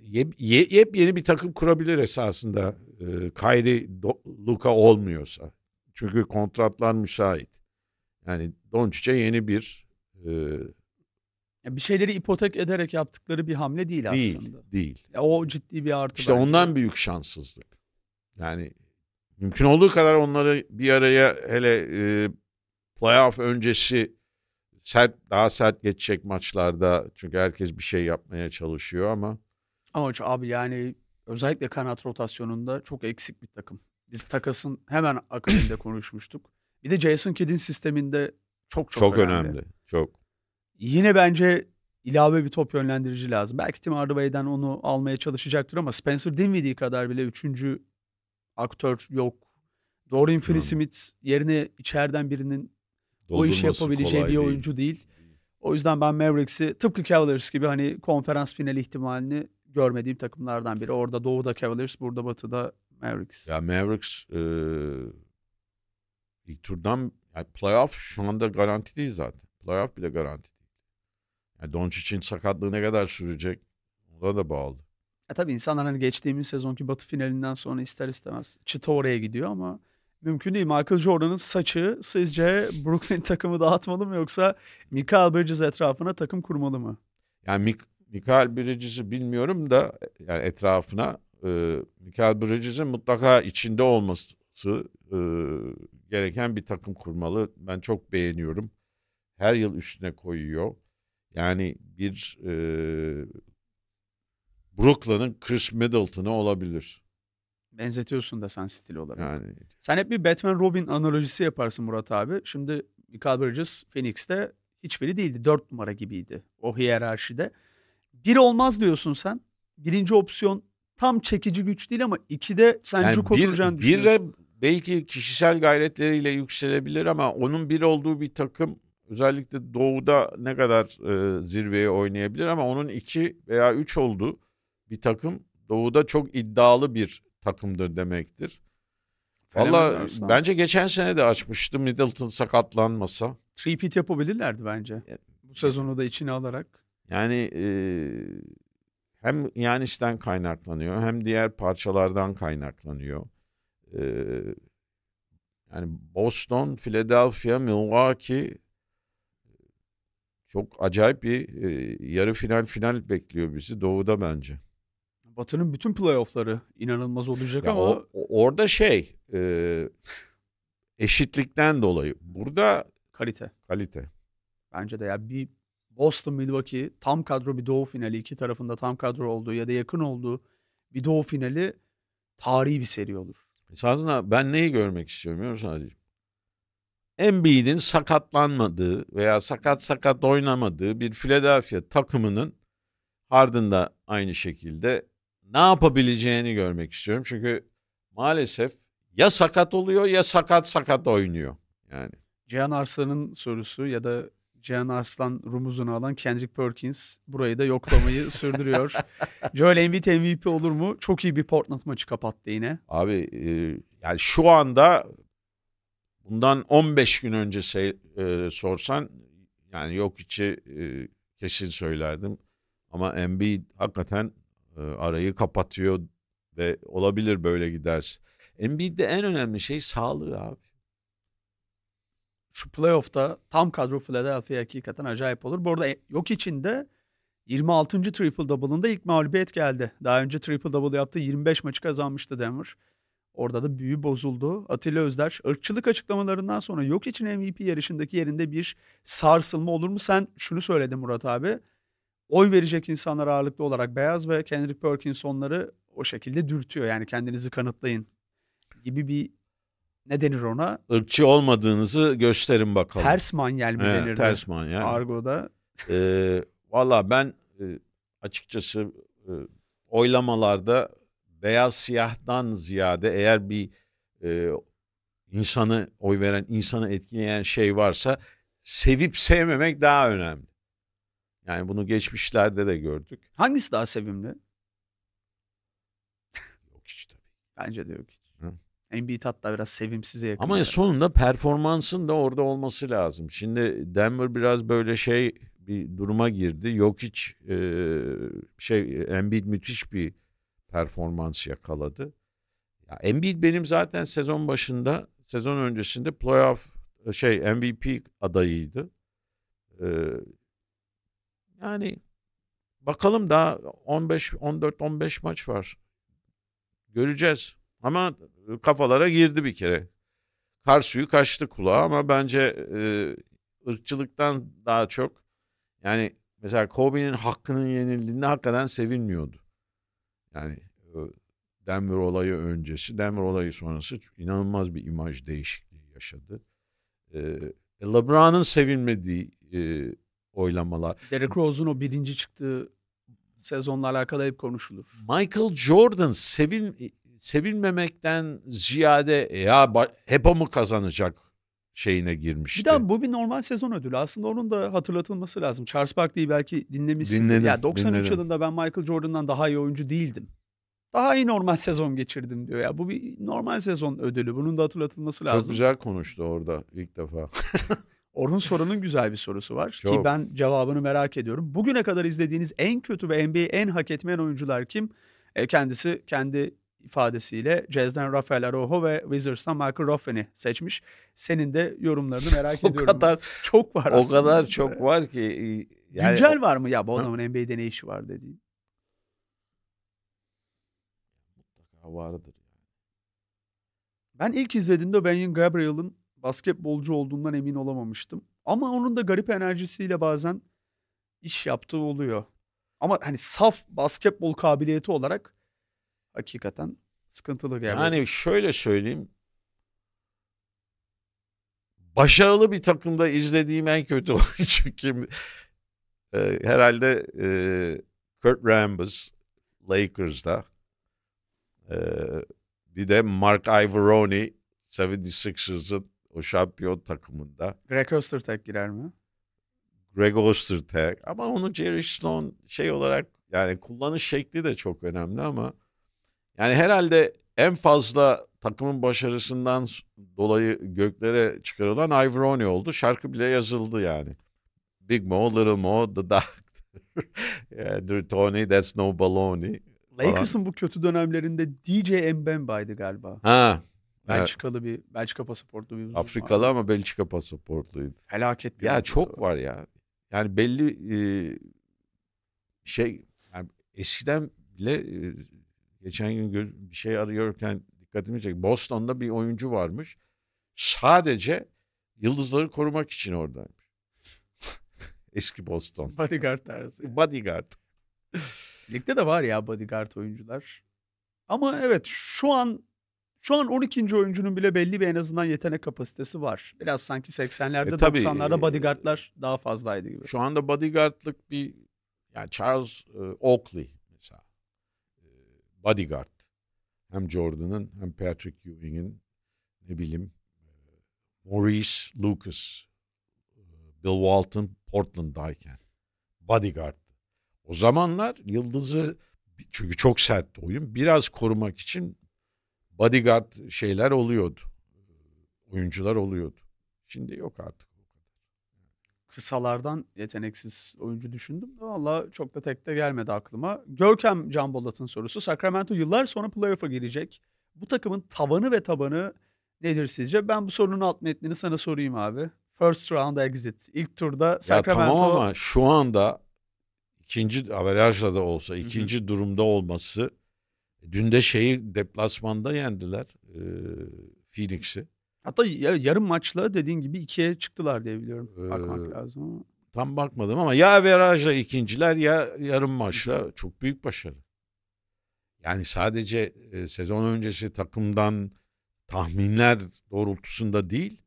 ye, ye, yepyeni bir takım kurabilir esasında e, Luka olmuyorsa. Çünkü kontratlar müsait. Yani Doncic'e yeni bir e, bir şeyleri ipotek ederek yaptıkları bir hamle değil, değil aslında. Değil, değil. O ciddi bir artı. İşte belki. ondan büyük şanssızlık. Yani mümkün olduğu kadar onları bir araya hele e, playoff öncesi sert daha sert geçecek maçlarda çünkü herkes bir şey yapmaya çalışıyor ama. Ama abi yani özellikle kanat rotasyonunda çok eksik bir takım. Biz takasın hemen akabinde (clears throat) konuşmuştuk. Bir de Jason Kidd'in sisteminde çok çok, çok önemli. önemli. Çok. Yine bence ilave bir top yönlendirici lazım. Belki Tim Hardaway'den onu almaya çalışacaktır ama Spencer Dinwiddie kadar bile üçüncü aktör yok. Dorian Finney-Smith yerine içeriden birinin o işi yapabileceği bir değil. oyuncu değil. O yüzden ben Mavericks'i tıpkı Cavaliers gibi hani konferans finali ihtimalini görmediğim takımlardan biri. Orada doğuda Cavaliers, burada batıda Mavericks. Ya Mavericks e, ilk turdan yani playoff şu anda garanti değil zaten. Playoff bile garanti değil. Yani Doncic'in sakatlığı ne kadar sürecek ona da bağlı. E tabii insanlar hani geçtiğimiz sezonki batı finalinden sonra ister istemez çıta oraya gidiyor ama mümkün değil. Michael Jordan'ın saçı sizce Brooklyn (laughs) takımı dağıtmalı mı yoksa Michael Bridges etrafına takım kurmalı mı? Yani Mik Michael Bridges'i bilmiyorum da yani etrafına e, Michael Bridges'in mutlaka içinde olması e, gereken bir takım kurmalı. Ben çok beğeniyorum. Her yıl üstüne koyuyor. Yani bir e, Brooklyn'ın Chris Middleton'ı olabilir. Benzetiyorsun da sen stil olarak. Yani. Sen hep bir Batman Robin analojisi yaparsın Murat abi. Şimdi Michael Bridges Phoenix'te hiçbiri değildi. Dört numara gibiydi o hiyerarşide. Bir olmaz diyorsun sen. Birinci opsiyon tam çekici güç değil ama ikide sen yani cuk bir, oturacağını düşünüyorsun. Bire belki kişisel gayretleriyle yükselebilir ama onun bir olduğu bir takım özellikle doğuda ne kadar e, zirveye oynayabilir ama onun iki veya üç olduğu bir takım doğuda çok iddialı bir takımdır demektir. Valla bence geçen sene de açmıştı Middleton sakatlanmasa. Tripit yapabilirlerdi bence. Bu sezonu da içine alarak. Yani e, hem Yanis'ten kaynaklanıyor hem diğer parçalardan kaynaklanıyor. E, yani Boston, Philadelphia, Milwaukee e, çok acayip bir e, yarı final final bekliyor bizi doğuda bence. Batı'nın bütün playoffları inanılmaz olacak ya ama... O, orada şey e, eşitlikten dolayı. Burada... Kalite. Kalite. Bence de ya bir Boston Milwaukee tam kadro bir doğu finali iki tarafında tam kadro olduğu ya da yakın olduğu bir doğu finali tarihi bir seri olur. Esasında ben neyi görmek istiyorum biliyor musun Hacı? Embiid'in sakatlanmadığı veya sakat sakat oynamadığı bir Philadelphia takımının ardında aynı şekilde ne yapabileceğini görmek istiyorum. Çünkü maalesef ya sakat oluyor ya sakat sakat oynuyor. Yani. Cihan Arslan'ın sorusu ya da Cihan Arslan rumuzunu alan Kendrick Perkins burayı da yoklamayı (laughs) sürdürüyor. Joel Embiid MVP olur mu? Çok iyi bir Portland maçı kapattı yine. Abi e, yani şu anda bundan 15 gün önce se- e, sorsan yani yok içi e, kesin söylerdim. Ama Embiid hakikaten arayı kapatıyor ve olabilir böyle giderse. Embiid'de en önemli şey sağlığı abi. Şu playoff'ta tam kadro Philadelphia hakikaten acayip olur. Bu arada e, yok içinde 26. triple double'ında ilk mağlubiyet geldi. Daha önce triple double yaptı. 25 maçı kazanmıştı Denver. Orada da büyü bozuldu. Atilla Özdaş ırkçılık açıklamalarından sonra yok için MVP yarışındaki yerinde bir sarsılma olur mu? Sen şunu söyledin Murat abi oy verecek insanlar ağırlıklı olarak beyaz ve Kendrick Perkinson'ları o şekilde dürtüyor. Yani kendinizi kanıtlayın gibi bir ne denir ona? Irkçı olmadığınızı gösterin bakalım. Ters manyel mi denir? Ters manyel. Argo'da. Ee, Valla ben e, açıkçası e, oylamalarda beyaz siyahtan ziyade eğer bir e, insanı oy veren insanı etkileyen şey varsa sevip sevmemek daha önemli. Yani bunu geçmişlerde de gördük. Hangisi daha sevimli? Yok hiç tabii. Bence de yok hiç. Embiid hatta biraz sevimsize yakın. Ama olarak. sonunda performansın da orada olması lazım. Şimdi Denver biraz böyle şey bir duruma girdi. Yok hiç e, şey Embiid müthiş bir performans yakaladı. Ya Embiid benim zaten sezon başında, sezon öncesinde playoff e, şey MVP adayıydı. E, yani bakalım daha 15 14 15 maç var. Göreceğiz. Ama kafalara girdi bir kere. Kar suyu kaçtı kulağa ama bence e, ırkçılıktan daha çok yani mesela Kobe'nin hakkının yenildiğinde hakikaten sevinmiyordu. Yani Denver olayı öncesi, Denver olayı sonrası inanılmaz bir imaj değişikliği yaşadı. E, LeBron'un sevinmediği e, oylamalar. Derek Rose'un o birinci çıktığı sezonla alakalı hep konuşulur. Michael Jordan sevil, sevilmemekten ziyade e, ya hep o mu kazanacak şeyine girmişti. Bir de bu bir normal sezon ödülü. Aslında onun da hatırlatılması lazım. Charles Barkley'i belki dinlemişsin. Dinledim, ya 93 dinledim. yılında ben Michael Jordan'dan daha iyi oyuncu değildim. Daha iyi normal (laughs) sezon geçirdim diyor ya. Bu bir normal sezon ödülü. Bunun da hatırlatılması lazım. Çok güzel konuştu orada ilk defa. (laughs) Orhun sorunun güzel bir sorusu var Çok. ki ben cevabını merak ediyorum. Bugüne kadar izlediğiniz en kötü ve NBA'yi en hak etmeyen oyuncular kim? E, kendisi kendi ifadesiyle Jazz'den Rafael Arojo ve Wizards'tan Michael Ruffini seçmiş. Senin de yorumlarını (laughs) merak o ediyorum. O kadar çok var. O kadar çok var ki e, yani güncel var mı ya bu adamın ha? NBA'de ne işi var dediğin? Mutlaka vardır. Ben ilk izlediğimde Benjamin Gabriel'ın basketbolcu olduğundan emin olamamıştım. Ama onun da garip enerjisiyle bazen iş yaptığı oluyor. Ama hani saf basketbol kabiliyeti olarak hakikaten sıkıntılı geldi. Yani şöyle söyleyeyim. Başarılı bir takımda izlediğim en kötü (laughs) oyuncu kim? Ee, herhalde e, Kurt Rambis Lakers'da. Ee, bir de Mark Ivoroni 76ers'ın o şampiyon takımında. Greg Ostertag girer mi? Greg Ostertag ama onu Jerry Sloan şey olarak yani kullanış şekli de çok önemli ama yani herhalde en fazla takımın başarısından dolayı göklere çıkarılan Ivroni oldu. Şarkı bile yazıldı yani. Big Mo, Little Mo, The Doctor, (laughs) Tony, That's No Baloney. Lakers'ın bu kötü dönemlerinde DJ Mbembe'ydi galiba. Ha, Belçikalı bir Belçika pasaportlu bir uzun Afrikalı var. ama Belçika pasaportluydu. Felaket bir. Ya çok var ya. Yani belli e, şey yani eskiden bile e, geçen gün bir şey arıyorken dikkatimi çekti. Boston'da bir oyuncu varmış. Sadece yıldızları korumak için oradaymış. (laughs) Eski Boston. Bodyguard tarzı. Bodyguard. Ligde de var ya bodyguard oyuncular. Ama evet şu an şu an 12. oyuncunun bile belli bir en azından yetenek kapasitesi var. Biraz sanki 80'lerde e, tabii, 90'larda e, bodyguardlar daha fazlaydı gibi. Şu anda bodyguardlık bir yani Charles e, Oakley mesela e, bodyguard. Hem Jordan'ın hem Patrick Ewing'in ne bileyim e, Maurice Lucas, e, Bill Walton Portland'dayken bodyguard. O zamanlar yıldızı çünkü çok sertti oyun. Biraz korumak için bodyguard şeyler oluyordu. Oyuncular oluyordu. Şimdi yok artık. Kısalardan yeteneksiz oyuncu düşündüm de valla çok da tek de gelmedi aklıma. Görkem Can Bolat'ın sorusu. Sacramento yıllar sonra playoff'a girecek. Bu takımın tavanı ve tabanı nedir sizce? Ben bu sorunun alt metnini sana sorayım abi. First round exit. İlk turda Sacramento... Ya tamam ama şu anda ikinci averajla da olsa ikinci Hı-hı. durumda olması Dün de şeyi deplasmanda yendiler e, Phoenix'i. Hatta yarım maçla dediğin gibi ikiye çıktılar diye biliyorum. E, Bakmak ee, lazım Tam bakmadım ama ya verajla ikinciler ya yarım maçla çok büyük başarı. Yani sadece e, sezon öncesi takımdan tahminler doğrultusunda değil,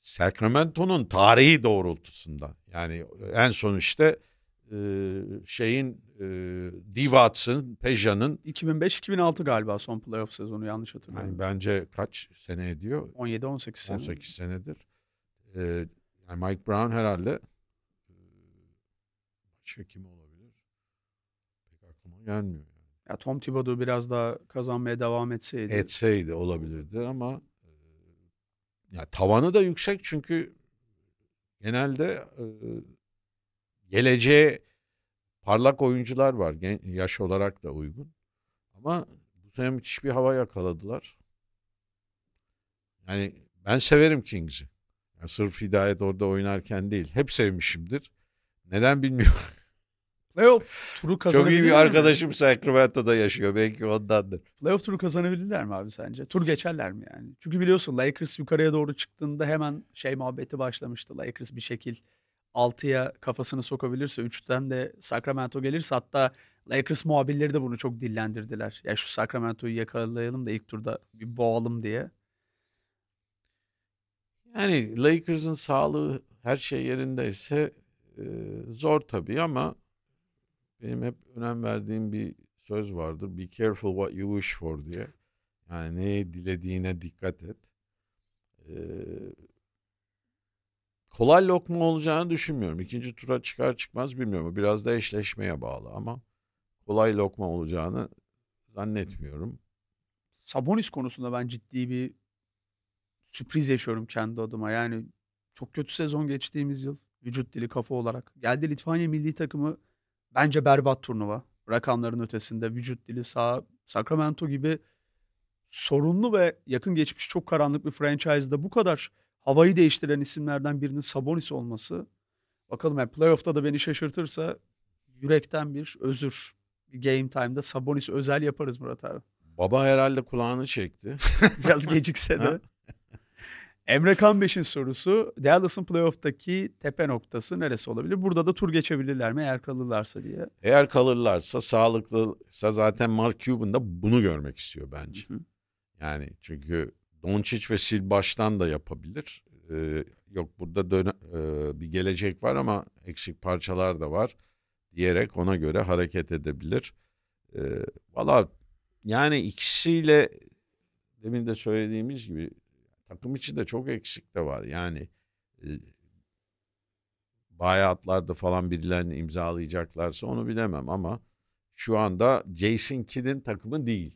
Sacramento'nun tarihi doğrultusunda. Yani en son işte şeyin Divats'ın, Peja'nın 2005-2006 galiba son playoff sezonu yanlış hatırlıyorum. Yani bence kaç sene ediyor? 17-18 sene. 18 senedir. Ee, yani Mike Brown herhalde başka kim olabilir? Pek aklıma gelmiyor. Yani. Ya Tom Thibodeau biraz daha kazanmaya devam etseydi. Etseydi olabilirdi ama ya tavanı da yüksek çünkü genelde geleceğe parlak oyuncular var. Gen yaş olarak da uygun. Ama bu sene müthiş bir hava yakaladılar. Yani ben severim Kings'i. Yani sırf Hidayet orada oynarken değil. Hep sevmişimdir. Neden bilmiyorum. (laughs) Playoff turu kazanabilirler Çok iyi bir arkadaşım mi? Sacramento'da yaşıyor. Belki ondandır. Playoff turu kazanabilirler mi abi sence? Tur geçerler mi yani? Çünkü biliyorsun Lakers yukarıya doğru çıktığında hemen şey muhabbeti başlamıştı. Lakers bir şekil 6'ya kafasını sokabilirse 3'ten de Sacramento gelirse hatta Lakers muhabirleri de bunu çok dillendirdiler. Ya şu Sacramento'yu yakalayalım da ilk turda bir boğalım diye. Yani Lakers'ın sağlığı her şey yerindeyse e, zor tabii ama benim hep önem verdiğim bir söz vardır. Be careful what you wish for diye. Yani neye dilediğine dikkat et. Ee, kolay lokma olacağını düşünmüyorum. İkinci tura çıkar çıkmaz bilmiyorum. Biraz da eşleşmeye bağlı ama kolay lokma olacağını zannetmiyorum. Sabonis konusunda ben ciddi bir sürpriz yaşıyorum kendi adıma. Yani çok kötü sezon geçtiğimiz yıl vücut dili kafa olarak. Geldi Litvanya milli takımı bence berbat turnuva. Rakamların ötesinde vücut dili sağ Sacramento gibi sorunlu ve yakın geçmiş çok karanlık bir franchise'da bu kadar havayı değiştiren isimlerden birinin Sabonis olması bakalım yani playoff'ta da beni şaşırtırsa yürekten bir özür. Game time'da Sabonis özel yaparız Murat abi. Baba herhalde kulağını çekti. (laughs) Biraz gecikse de. Emre Kanbeş'in sorusu Dallas'ın playoff'taki tepe noktası neresi olabilir? Burada da tur geçebilirler mi eğer kalırlarsa diye. Eğer kalırlarsa sağlıklısa zaten Mark Cuban da bunu görmek istiyor bence. Hı hı. Yani çünkü Doncic ve Sil baştan da yapabilir. Ee, yok burada dön e, bir gelecek var ama eksik parçalar da var diyerek ona göre hareket edebilir. Ee, Valla yani ikisiyle demin de söylediğimiz gibi takım içinde çok eksik de var. Yani e, bayatlarda falan birilerini imzalayacaklarsa onu bilemem ama şu anda Jason Kidd'in takımı değil.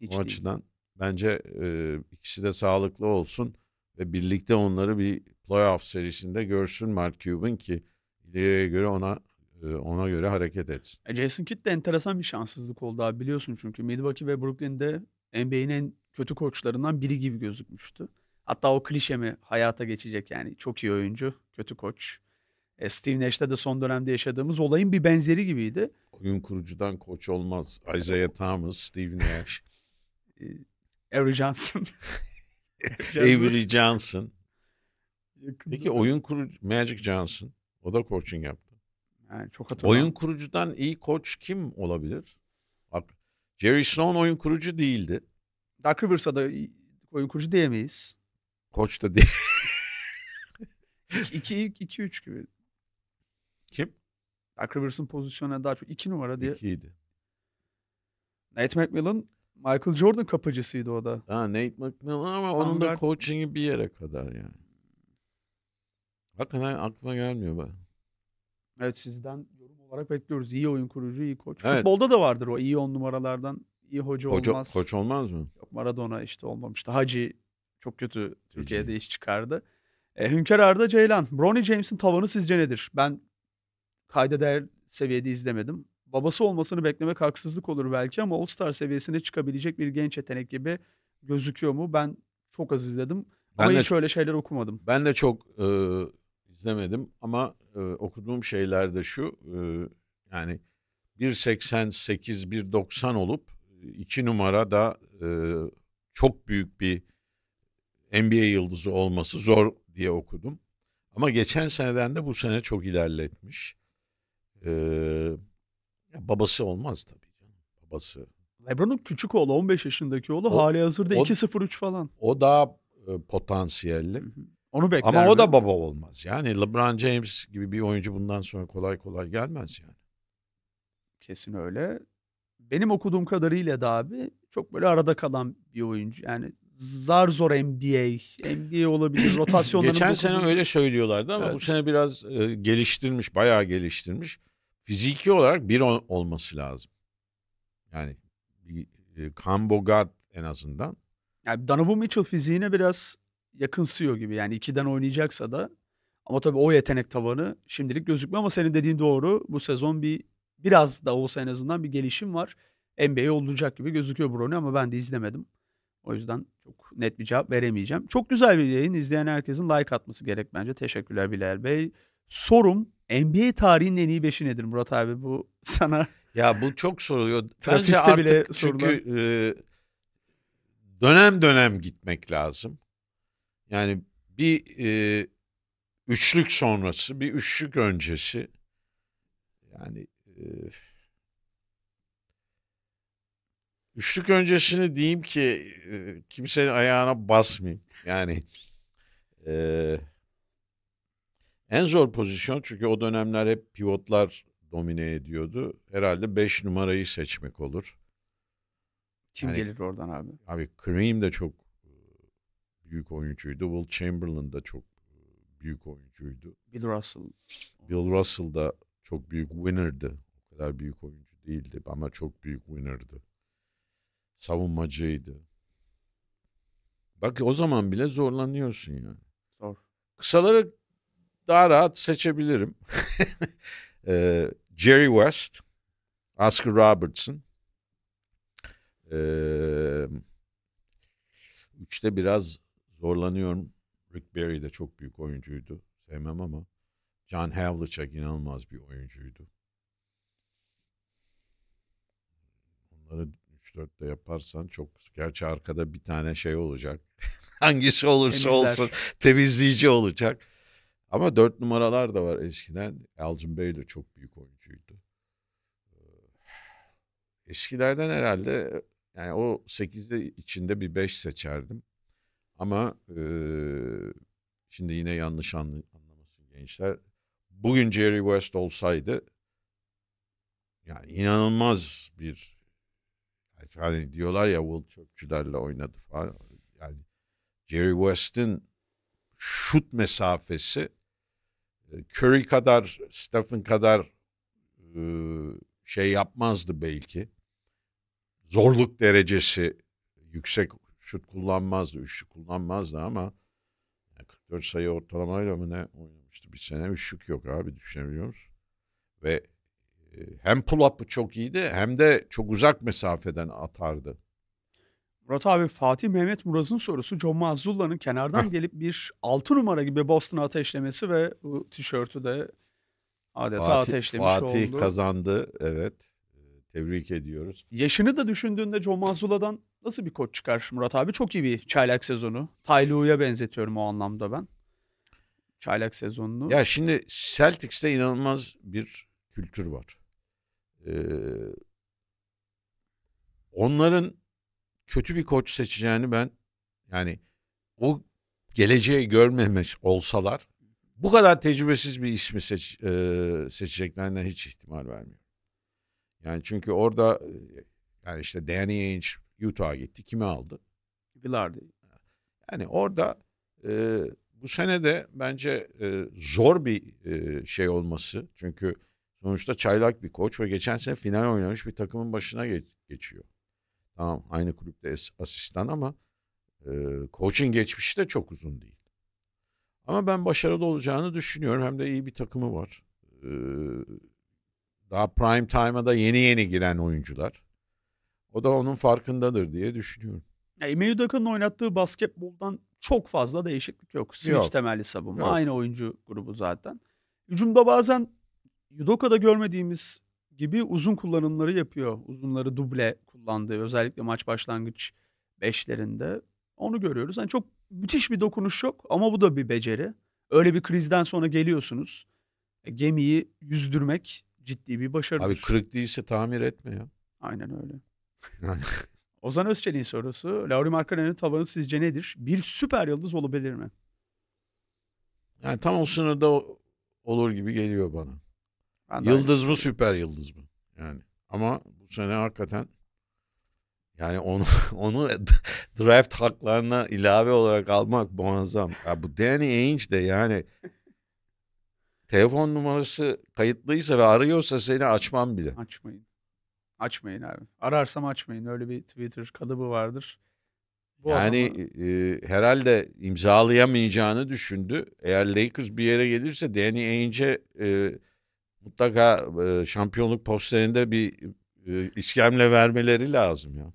Hiç o değil. açıdan Bence e, ikisi de sağlıklı olsun ve birlikte onları bir playoff serisinde görsün Mark Cuban ki ileriye göre ona ona göre hareket et. E, Jason Kidd de enteresan bir şanssızlık oldu abi biliyorsun çünkü Milwaukee ve Brooklyn'de NBA'nin en kötü koçlarından biri gibi gözükmüştü. Hatta o klişe mi hayata geçecek yani çok iyi oyuncu, kötü koç. E, Steve Nash'te de son dönemde yaşadığımız olayın bir benzeri gibiydi. Oyun kurucudan koç olmaz. Isaiah Thomas, Steve Nash. (laughs) E, (laughs) Avery Johnson. Avery Johnson. Peki oyun kurucu Magic Johnson. O da coaching yaptı. Yani çok hatırlamam. Oyun kurucudan iyi koç kim olabilir? Bak Jerry Sloan oyun kurucu değildi. Doug Rivers'a da oyun kurucu diyemeyiz. Koç da değil. 2-3 gibi. Kim? Doug Rivers'ın pozisyonuna daha çok 2 numara diye. 2'ydi. Nate McMillan Michael Jordan kapıcısıydı o da. Ha, Nate McMillan ama onun da Standart- coaching'i bir yere kadar yani. Bakın aklıma gelmiyor bak. Evet sizden yorum olarak bekliyoruz. İyi oyun kurucu, iyi koç. Evet. Futbolda da vardır o iyi on numaralardan iyi hoca Hoca, olmaz. koç olmaz mı? Yok, Maradona işte olmamıştı. Hacı çok kötü Türkiye'de iş çıkardı. E, Hünkar Arda Ceylan. Bronny James'in tavanı sizce nedir? Ben kayda değer seviyede izlemedim babası olmasını beklemek haksızlık olur belki ama All-Star seviyesine çıkabilecek bir genç yetenek gibi gözüküyor mu? Ben çok az izledim ben ama de, hiç öyle şeyler okumadım. Ben de çok e, izlemedim ama e, okuduğum şeyler de şu e, yani 1.88 1.90 olup 2 numara da e, çok büyük bir NBA yıldızı olması zor diye okudum. Ama geçen seneden de bu sene çok ilerletmiş. Ee, Babası olmaz tabii canım. Babası. Lebron'un küçük oğlu 15 yaşındaki oğlu o, hali hazırda 2-0-3 falan. O da e, potansiyelli. Onu bekler. Ama mi? o da baba olmaz. Yani LeBron James gibi bir oyuncu bundan sonra kolay kolay gelmez yani. Kesin öyle. Benim okuduğum kadarıyla da abi çok böyle arada kalan bir oyuncu. Yani zar zor NBA, NBA olabilir. (clears throat) Rotasyonların Geçen dokuzun... sene öyle söylüyorlardı ama evet. bu sene biraz e, geliştirmiş, bayağı geliştirmiş fiziki olarak bir olması lazım. Yani bir, e, Bogart en azından. Yani Donovan Mitchell fiziğine biraz yakınsıyor gibi. Yani ikiden oynayacaksa da ama tabii o yetenek tavanı şimdilik gözükmüyor ama senin dediğin doğru. Bu sezon bir biraz da olsa en azından bir gelişim var. NBA olacak gibi gözüküyor Brony ama ben de izlemedim. O yüzden çok net bir cevap veremeyeceğim. Çok güzel bir yayın. İzleyen herkesin like atması gerek bence. Teşekkürler Bilal Bey. Sorum NBA tarihinin en iyi beşi nedir Murat abi? Bu (laughs) sana Ya bu çok soruluyor. Bence artık bile sorulan- çünkü e, dönem dönem gitmek lazım. Yani bir e, üçlük sonrası, bir üçlük öncesi. Yani e, üçlük öncesini diyeyim ki e, kimsenin ayağına basmayayım. Yani e, en zor pozisyon çünkü o dönemler hep pivotlar domine ediyordu. Herhalde 5 numarayı seçmek olur. Kim yani, gelir oradan abi? Abi Kareem de çok büyük oyuncuydu. Will Chamberlain da çok büyük oyuncuydu. Bill Russell. Bill Russell da çok büyük winner'dı. O kadar büyük oyuncu değildi ama çok büyük winner'dı. Savunmacıydı. Bak o zaman bile zorlanıyorsun yani. Zor. Kısalara daha rahat seçebilirim. (laughs) Ee, Jerry West, Oscar Robertson. Ee, üçte biraz zorlanıyorum. Rick Barry de çok büyük oyuncuydu. Sevmem ama John Havlicek inanılmaz bir oyuncuydu. Onları 3-4'te yaparsan çok... Gerçi arkada bir tane şey olacak. (laughs) Hangisi olursa Temizler. olsun temizleyici olacak. Ama dört numaralar da var eskiden. Elgin Bey de çok büyük oyuncuydu. Ee, eskilerden herhalde yani o sekizde içinde bir beş seçerdim. Ama e, şimdi yine yanlış anlı, anlamasın gençler. Bugün Jerry West olsaydı yani inanılmaz bir hani diyorlar ya Will Çöpçülerle oynadı falan. Yani Jerry West'in şut mesafesi Curry kadar, Stephen kadar şey yapmazdı belki. Zorluk derecesi yüksek şut kullanmazdı, üçlü kullanmazdı ama 44 sayı ortalamayla mı ne oynamıştı? Bir sene üçlük yok abi düşünebiliyor musun? Ve hem pull-up'ı çok iyiydi hem de çok uzak mesafeden atardı. Murat abi Fatih Mehmet Muraz'ın sorusu John Mazzulla'nın kenardan gelip bir 6 numara gibi Boston'a ateşlemesi ve bu tişörtü de adeta Fatih, ateşlemiş Fatih oldu. Fatih kazandı evet. Ee, tebrik ediyoruz. Yaşını da düşündüğünde John Mazzulla'dan nasıl bir koç çıkar Murat abi? Çok iyi bir çaylak sezonu. Taylu'ya benzetiyorum o anlamda ben. Çaylak sezonunu. Ya şimdi Celtics'te inanılmaz bir kültür var. Ee, onların kötü bir koç seçeceğini ben yani o geleceği görmemiş olsalar bu kadar tecrübesiz bir ismi seç, e, seçeceklerine hiç ihtimal vermiyorum. Yani çünkü orada yani işte Danny Ainge Utah'a gitti. Kimi aldı? Bilardi. Yani orada e, bu sene de bence e, zor bir e, şey olması. Çünkü sonuçta çaylak bir koç ve geçen sene final oynamış bir takımın başına geç, geçiyor. Tamam aynı kulüpte asistan ama e, coaching geçmişi de çok uzun değil. Ama ben başarılı olacağını düşünüyorum. Hem de iyi bir takımı var. E, daha prime time'a da yeni yeni giren oyuncular. O da onun farkındadır diye düşünüyorum. Emi Udak'ın oynattığı basketboldan çok fazla değişiklik yok. Switch yok. temelli savunma. Yok. Aynı oyuncu grubu zaten. Hücumda bazen Yudoka'da görmediğimiz gibi uzun kullanımları yapıyor. Uzunları duble kullandığı özellikle maç başlangıç beşlerinde. Onu görüyoruz. Yani çok müthiş bir dokunuş yok ama bu da bir beceri. Öyle bir krizden sonra geliyorsunuz. E, gemiyi yüzdürmek ciddi bir başarı. Abi kırık değilse tamir etme ya. Aynen öyle. (laughs) Ozan Özçelik'in sorusu. Lauri Markkanen'in tavanı sizce nedir? Bir süper yıldız olabilir mi? Yani tam o sınırda olur gibi geliyor bana. Ben yıldız mı süper yıldız mı? Yani ama bu sene hakikaten yani onu (laughs) onu draft haklarına ilave olarak almak muazzam. Ya bu Danny Ainge de yani telefon numarası kayıtlıysa ve arıyorsa seni açmam bile. Açmayın. Açmayın abi. Ararsam açmayın. Öyle bir Twitter kalıbı vardır. Bu yani adamı... e, herhalde imzalayamayacağını düşündü. Eğer Lakers bir yere gelirse Danny Ainge e, mutlaka e, şampiyonluk posterinde bir e, iskemle vermeleri lazım ya.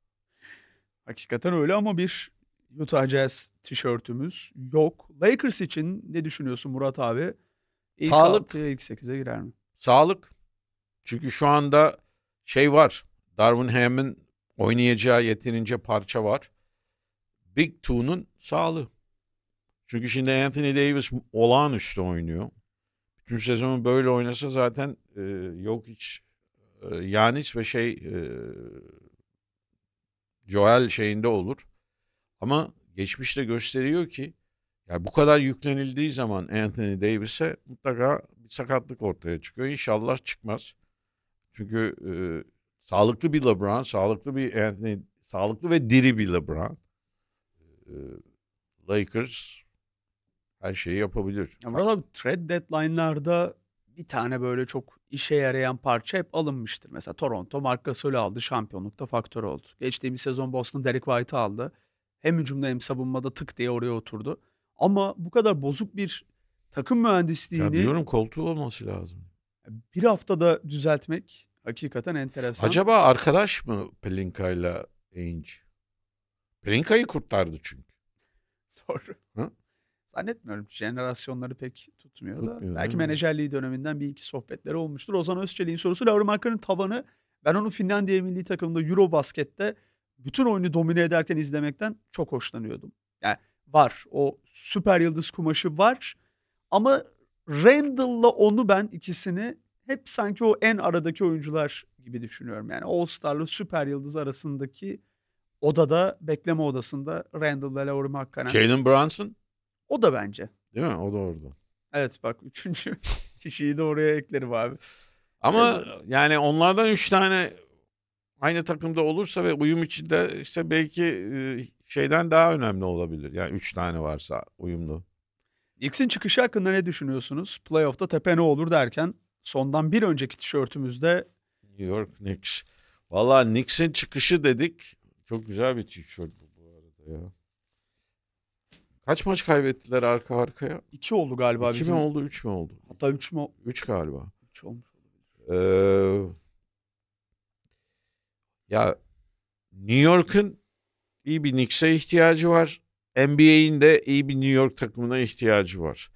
(laughs) Hakikaten öyle ama bir Utah Jazz tişörtümüz yok. Lakers için ne düşünüyorsun Murat abi? İlk Sağlık. 6'ya ilk 8'e girer mi? Sağlık. Çünkü şu anda şey var. Darwin Ham'in oynayacağı yeterince parça var. Big Two'nun sağlığı. Çünkü şimdi Anthony Davis olağanüstü oynuyor tüm sezonu böyle oynasa zaten e, yok hiç e, Yanis ve şey e, Joel şeyinde olur. Ama geçmişte gösteriyor ki yani bu kadar yüklenildiği zaman Anthony Davis'e mutlaka bir sakatlık ortaya çıkıyor. İnşallah çıkmaz. Çünkü e, sağlıklı bir LeBron, sağlıklı bir Anthony, sağlıklı ve diri bir LeBron. E, Lakers her şeyi yapabilir. Ya abi trade deadline'larda bir tane böyle çok işe yarayan parça hep alınmıştır. Mesela Toronto Mark Gasol'ü aldı şampiyonlukta faktör oldu. Geçtiğimiz sezon Boston Derek White'ı aldı. Hem hücumda hem savunmada tık diye oraya oturdu. Ama bu kadar bozuk bir takım mühendisliğini... Ya diyorum koltuğu olması lazım. Bir haftada düzeltmek hakikaten enteresan. Acaba arkadaş mı Pelinka'yla Ainge? Pelinka'yı kurtardı çünkü. (laughs) Doğru. Hı? Zannetmiyorum. Jenerasyonları pek tutmuyor, tutmuyor da. Belki menajerliği döneminden bir iki sohbetleri olmuştur. Ozan Özçelik'in sorusu Lauri Markkanen'ın tabanı. Ben onu Finlandiya milli takımında Eurobasket'te bütün oyunu domine ederken izlemekten çok hoşlanıyordum. Yani var. O süper yıldız kumaşı var. Ama Randall'la onu ben ikisini hep sanki o en aradaki oyuncular gibi düşünüyorum. Yani All Star'lı süper yıldız arasındaki odada, bekleme odasında Randall ve Lauri Markkanen. Jalen Brunson? O da bence. Değil mi? O da orada. Evet bak üçüncü (laughs) kişiyi de oraya eklerim abi. Ama yani onlardan üç tane aynı takımda olursa ve uyum içinde işte belki e, şeyden daha önemli olabilir. Yani üç tane varsa uyumlu. Knicks'in çıkışı hakkında ne düşünüyorsunuz? Playoff'ta tepe ne olur derken sondan bir önceki tişörtümüzde New York Knicks. Valla Knicks'in çıkışı dedik. Çok güzel bir tişört bu, bu arada ya. Kaç maç kaybettiler arka arkaya? İki oldu galiba İki bizim. mi oldu, üç mü oldu? Hatta üç mü? Üç galiba. Üç olmuş Ee, ya New York'un iyi bir Knicks'e ihtiyacı var. NBA'in de iyi bir New York takımına ihtiyacı var.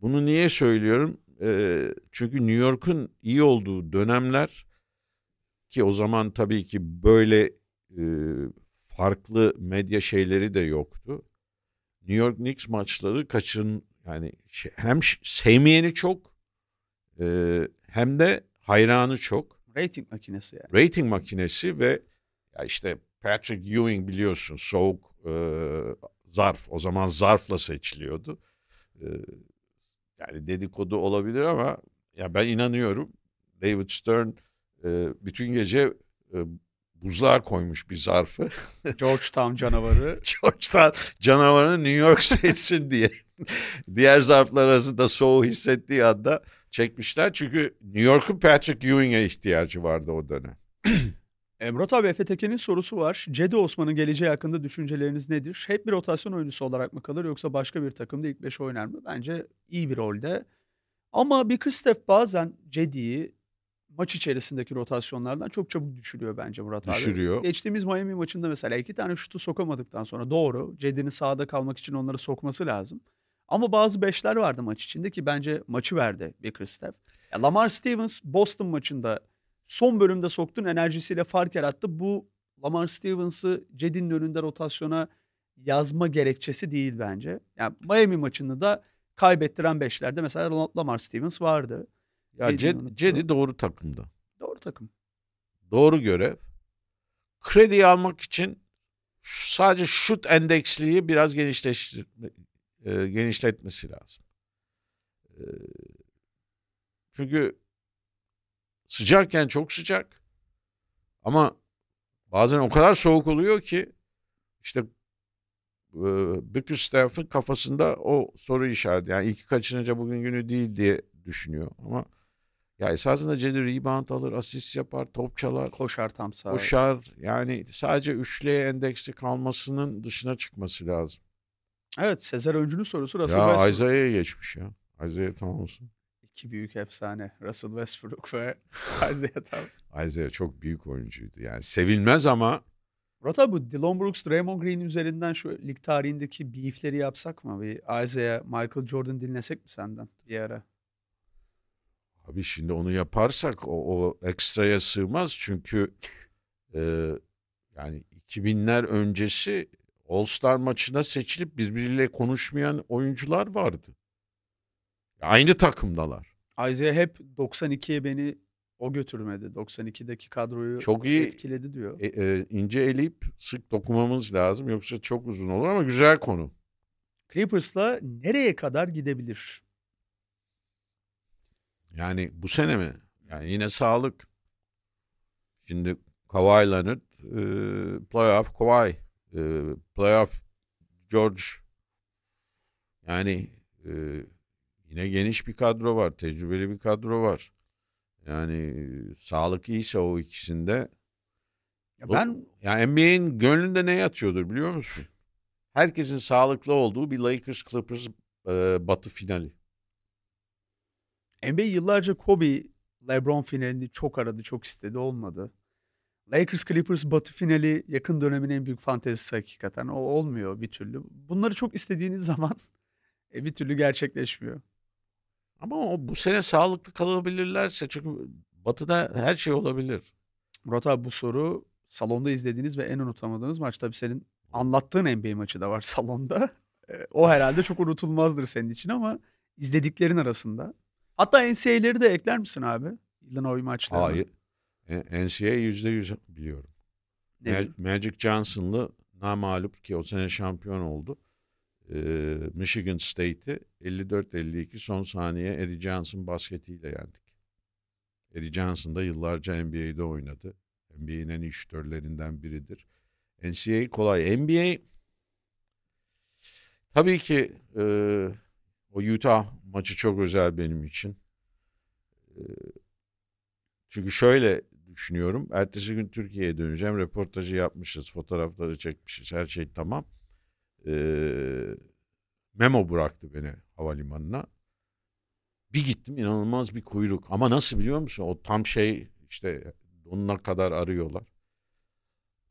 Bunu niye söylüyorum? Ee, çünkü New York'un iyi olduğu dönemler ki o zaman tabii ki böyle e, farklı medya şeyleri de yoktu. New York Knicks maçları kaçın yani şey, hem sevmeyeni çok e, hem de hayranı çok. Rating makinesi yani. Rating makinesi ve ya işte Patrick Ewing biliyorsun soğuk e, zarf. O zaman zarfla seçiliyordu. E, yani dedikodu olabilir ama ya ben inanıyorum David Stern e, bütün gece e, buzluğa koymuş bir zarfı. (laughs) Georgetown canavarı. (laughs) Georgetown canavarını New York (laughs) seçsin diye. Diğer zarflar arasında soğuğu hissettiği anda çekmişler. Çünkü New York'un Patrick Ewing'e ihtiyacı vardı o dönem. (clears throat) Emrah abi Efe Tekin'in sorusu var. Cedi Osman'ın geleceği hakkında düşünceleriniz nedir? Hep bir rotasyon oyuncusu olarak mı kalır yoksa başka bir takımda ilk beş oynar mı? Bence iyi bir rolde. Ama bir Kristef bazen Cedi'yi maç içerisindeki rotasyonlardan çok çabuk düşürüyor bence Murat abi. Düşürüyor. Geçtiğimiz Miami maçında mesela iki tane şutu sokamadıktan sonra doğru. Cedi'nin sahada kalmak için onları sokması lazım. Ama bazı beşler vardı maç içinde ki bence maçı verdi Bickerstaff. Ya Lamar Stevens Boston maçında son bölümde soktun enerjisiyle fark yarattı. Bu Lamar Stevens'ı Cedi'nin önünde rotasyona yazma gerekçesi değil bence. Yani Miami maçını da kaybettiren beşlerde mesela Lamar Stevens vardı. Ya Cedi, doğru takımda. Doğru takım. Doğru görev. Kredi almak için sadece şut endeksliği biraz e, genişletmesi lazım. E, çünkü sıcakken çok sıcak ama bazen o kadar soğuk oluyor ki işte e, Bickerstaff'ın kafasında o soru işareti. Yani iki kaçınınca bugün günü değil diye düşünüyor ama ya esasında Cedi rebound alır, asist yapar, top çalar. Koşar tam sahaya. Koşar. Yani sadece üçlüye endeksi kalmasının dışına çıkması lazım. Evet Sezer Öncü'nün sorusu Russell ya, Westbrook. Isaiah'ya geçmiş ya. Isaiah Thomas'ın. İki büyük efsane Russell Westbrook ve (laughs) Isaiah Thomas. Isaiah çok büyük oyuncuydu. Yani sevilmez ama Rota bu Dylan Brooks, Draymond Green üzerinden şu lig tarihindeki beefleri yapsak mı? Bir Isaiah, Michael Jordan dinlesek mi senden bir ara? Abi şimdi onu yaparsak o, o ekstraya sığmaz çünkü e, yani 2000'ler öncesi All Star maçına seçilip birbiriyle konuşmayan oyuncular vardı. Aynı takımdalar. Isaiah hep 92'ye beni o götürmedi. 92'deki kadroyu çok iyi etkiledi diyor. E, e, ince eleyip sık dokunmamız lazım yoksa çok uzun olur ama güzel konu. Clippers'la nereye kadar gidebilir? Yani bu sene mi? Yani yine sağlık. Şimdi Kawhi Leonard e, playoff Kawhi e, playoff George yani e, yine geniş bir kadro var. Tecrübeli bir kadro var. Yani e, sağlık iyiyse o ikisinde ya ben ya yani NBA'in gönlünde ne yatıyordur biliyor musun? Herkesin sağlıklı olduğu bir Lakers Clippers e, batı finali. NBA yıllarca Kobe LeBron finalini çok aradı, çok istedi olmadı. Lakers Clippers batı finali yakın dönemin en büyük fantezisi hakikaten. O olmuyor bir türlü. Bunları çok istediğiniz (laughs) zaman e, bir türlü gerçekleşmiyor. Ama o bu sene sağlıklı kalabilirlerse çünkü batıda her şey olabilir. Murat abi bu soru salonda izlediğiniz ve en unutamadığınız maç. Tabii senin anlattığın NBA maçı da var (laughs) salonda. E, o herhalde çok unutulmazdır senin için ama izlediklerin arasında. Hatta NCAA'leri de ekler misin abi? Illinois maçlarına. Hayır. E, NCAA yüzde yüz biliyorum. Nedir? Magic Johnson'lı namalup ki o sene şampiyon oldu. E, Michigan State'i 54-52 son saniye Eddie Johnson basketiyle yendik. Eddie Johnson da yıllarca NBA'de oynadı. NBA'nin en iyi şütörlerinden biridir. NCAA kolay. NBA tabii ki e, o Utah maçı çok özel benim için. Ee, çünkü şöyle düşünüyorum. Ertesi gün Türkiye'ye döneceğim. Reportajı yapmışız, fotoğrafları çekmişiz, her şey tamam. Ee, memo bıraktı beni havalimanına. Bir gittim inanılmaz bir kuyruk. Ama nasıl biliyor musun? O tam şey işte donuna kadar arıyorlar.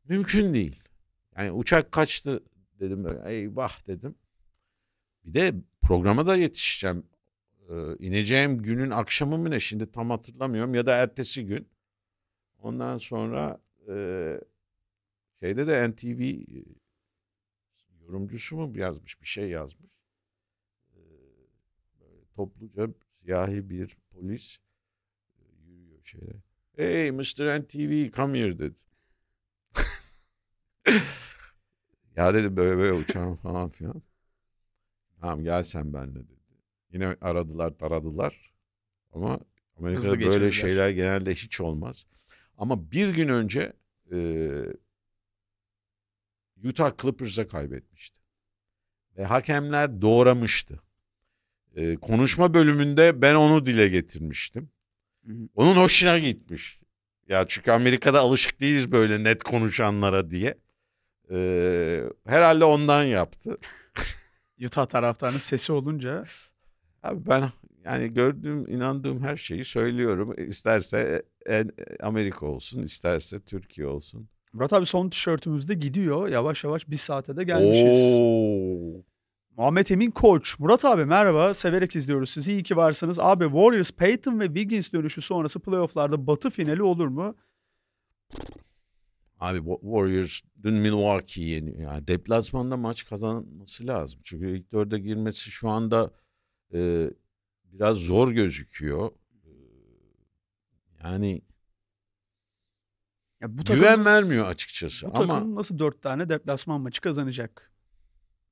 Mümkün değil. Yani uçak kaçtı dedim. Eyvah dedim. Bir de programa da yetişeceğim. Ee, ineceğim günün akşamı mı ne şimdi tam hatırlamıyorum ya da ertesi gün. Ondan sonra e, şeyde de NTV e, yorumcusu mu yazmış bir şey yazmış. E, böyle topluca siyahi bir polis e, yürüyor şeye. Hey Mr. NTV come here dedi. (laughs) ya dedi böyle böyle uçağım falan filan. Tamam gel sen benle dedi. Yine aradılar taradılar. Ama Amerika'da böyle şeyler genelde hiç olmaz. Ama bir gün önce e, Utah Clippers'a kaybetmişti. Ve hakemler doğramıştı. E, konuşma bölümünde ben onu dile getirmiştim. Onun hoşuna gitmiş. Ya çünkü Amerika'da alışık değiliz böyle net konuşanlara diye. Ee, herhalde ondan yaptı. Utah taraftarının sesi olunca. Abi ben yani gördüğüm, inandığım her şeyi söylüyorum. İsterse e, Amerika olsun, isterse Türkiye olsun. Murat abi son tişörtümüzde gidiyor. Yavaş yavaş bir saate de gelmişiz. Oo. Muhammed Emin Koç. Murat abi merhaba. Severek izliyoruz sizi. İyi ki varsınız. Abi Warriors, Payton ve Wiggins dönüşü sonrası playofflarda batı finali olur mu? Abi Warriors dün Milwaukee yeniyor. Yani deplasmanda maç kazanması lazım. Çünkü ilk dörde girmesi şu anda e, biraz zor gözüküyor. E, yani ya bu takım, güven vermiyor açıkçası. Bu ama... takım nasıl dört tane deplasman maçı kazanacak?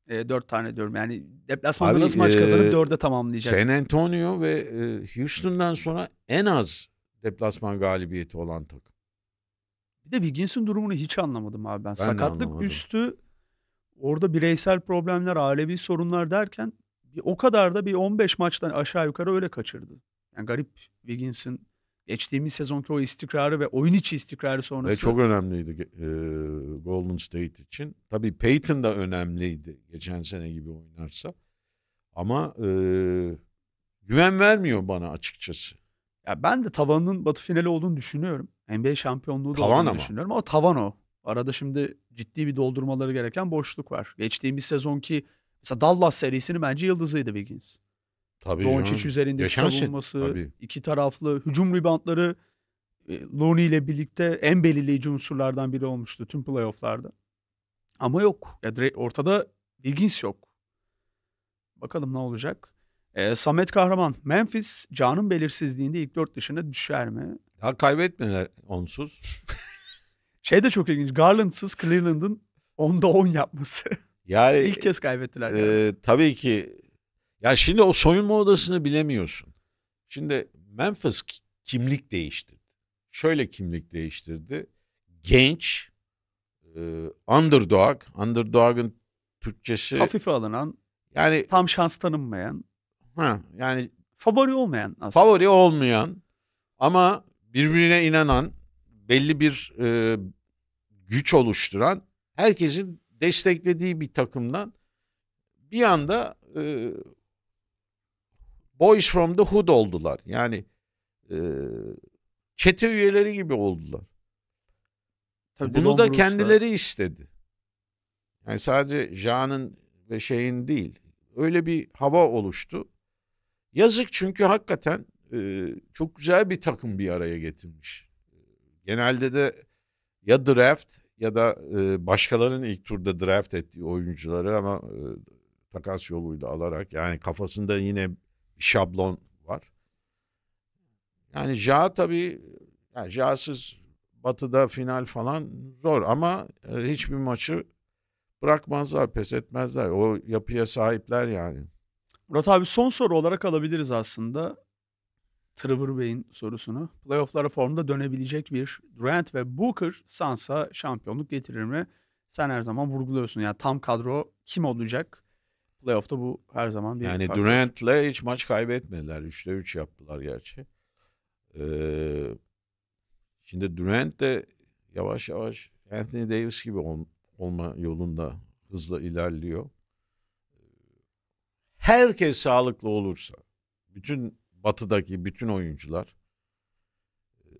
E, dört tane diyorum yani deplasmanda Abi, nasıl maç e, kazanıp dörde tamamlayacak? San Antonio ve e, Houston'dan sonra en az deplasman galibiyeti olan takım. Bir de Wiggins'in durumunu hiç anlamadım abi ben. ben Sakatlık üstü orada bireysel problemler, alevi sorunlar derken o kadar da bir 15 maçtan aşağı yukarı öyle kaçırdı. Yani garip Wiggins'in geçtiğimiz sezonki o istikrarı ve oyun içi istikrarı sonrası. Ve çok önemliydi e, Golden State için. Tabii Payton da önemliydi geçen sene gibi oynarsa. Ama e, güven vermiyor bana açıkçası. Ya ben de tavanın batı finali olduğunu düşünüyorum. NBA şampiyonluğu da tavan olduğunu ama. düşünüyorum ama tavan o. Arada şimdi ciddi bir doldurmaları gereken boşluk var. Geçtiğimiz sezonki mesela Dallas serisinin bence yıldızıydı Wiggins. Tabii Doncic üzerindeki Yaşansın. Şey. savunması, Tabii. iki taraflı hücum ribantları e, Looney ile birlikte en belirleyici unsurlardan biri olmuştu tüm playofflarda. Ama yok. Ya ortada Wiggins yok. Bakalım ne olacak. E, Samet Kahraman, Memphis canın belirsizliğinde ilk dört dışına düşer mi? Ya kaybetmeler onsuz. (laughs) şey de çok ilginç. Garland'sız Cleveland'ın onda 10 yapması. (laughs) Yani ilk kez kaybettiler. E, tabii ki. Ya şimdi o soyunma odasını bilemiyorsun. Şimdi Memphis kimlik değiştirdi. Şöyle kimlik değiştirdi. Genç, e, underdog, underdog'ın Türkçesi... Hafife alınan, yani tam şans tanınmayan. Ha, yani favori olmayan aslında. Favori olmayan ama birbirine inanan, belli bir e, güç oluşturan, herkesin desteklediği bir takımdan bir anda e, Boys from the Hood oldular. Yani e, çete üyeleri gibi oldular. Tabii Bunu da kendileri da. istedi. Yani sadece Jaan'ın ve şeyin değil. Öyle bir hava oluştu. Yazık çünkü hakikaten e, çok güzel bir takım bir araya getirmiş. Genelde de ya draft ya da e, başkalarının ilk turda draft ettiği oyuncuları ama e, takas yoluyla alarak yani kafasında yine şablon var. Yani Ja tabii yani Ja'sız Batı'da final falan zor ama e, hiçbir maçı bırakmazlar, pes etmezler. O yapıya sahipler yani. Murat abi son soru olarak alabiliriz aslında. Trevor Bey'in sorusunu. Playoff'lara formda dönebilecek bir Durant ve Booker Sansa şampiyonluk getirir mi? Sen her zaman vurguluyorsun. Yani tam kadro kim olacak? Playoff'ta bu her zaman bir Yani faktör. Durant'le hiç maç kaybetmediler. 3'te 3 üç yaptılar gerçi. Ee, şimdi Durant de yavaş yavaş Anthony Davis gibi ol, olma yolunda hızla ilerliyor herkes sağlıklı olursa, bütün batıdaki bütün oyuncular, e,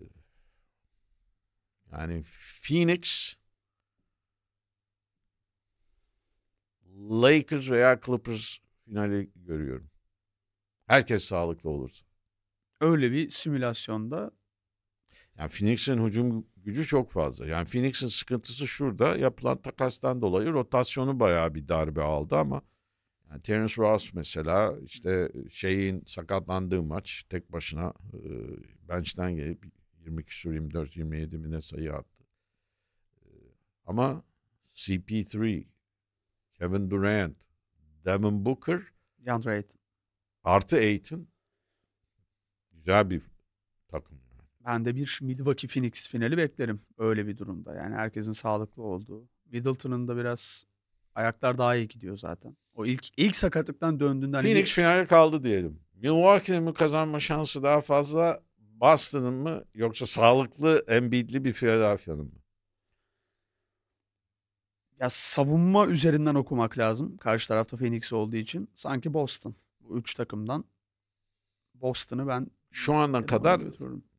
yani Phoenix, Lakers veya Clippers finali görüyorum. Herkes sağlıklı olursa. Öyle bir simülasyonda. Yani Phoenix'in hücum gücü çok fazla. Yani Phoenix'in sıkıntısı şurada yapılan takastan dolayı rotasyonu bayağı bir darbe aldı ama yani Terence Ross mesela işte e, şeyin sakatlandığı maç tek başına e, bench'ten gelip 20 küsur 24 27 mi ne sayı attı. E, ama CP3, Kevin Durant, Devin Booker, DeAndre Ayton. Artı Ayton güzel bir takım. Ben de bir Milwaukee Phoenix finali beklerim öyle bir durumda. Yani herkesin sağlıklı olduğu. Middleton'ın da biraz Ayaklar daha iyi gidiyor zaten. O ilk ilk sakatlıktan döndüğünden... Hani Phoenix bir... finale kaldı diyelim. Milwaukee'nin mi kazanma şansı daha fazla? Boston'ın mı? Yoksa sağlıklı, Embiid'li bir Philadelphia'nın mı? Ya savunma üzerinden okumak lazım. Karşı tarafta Phoenix olduğu için. Sanki Boston. Bu üç takımdan Boston'ı ben şu ana kadar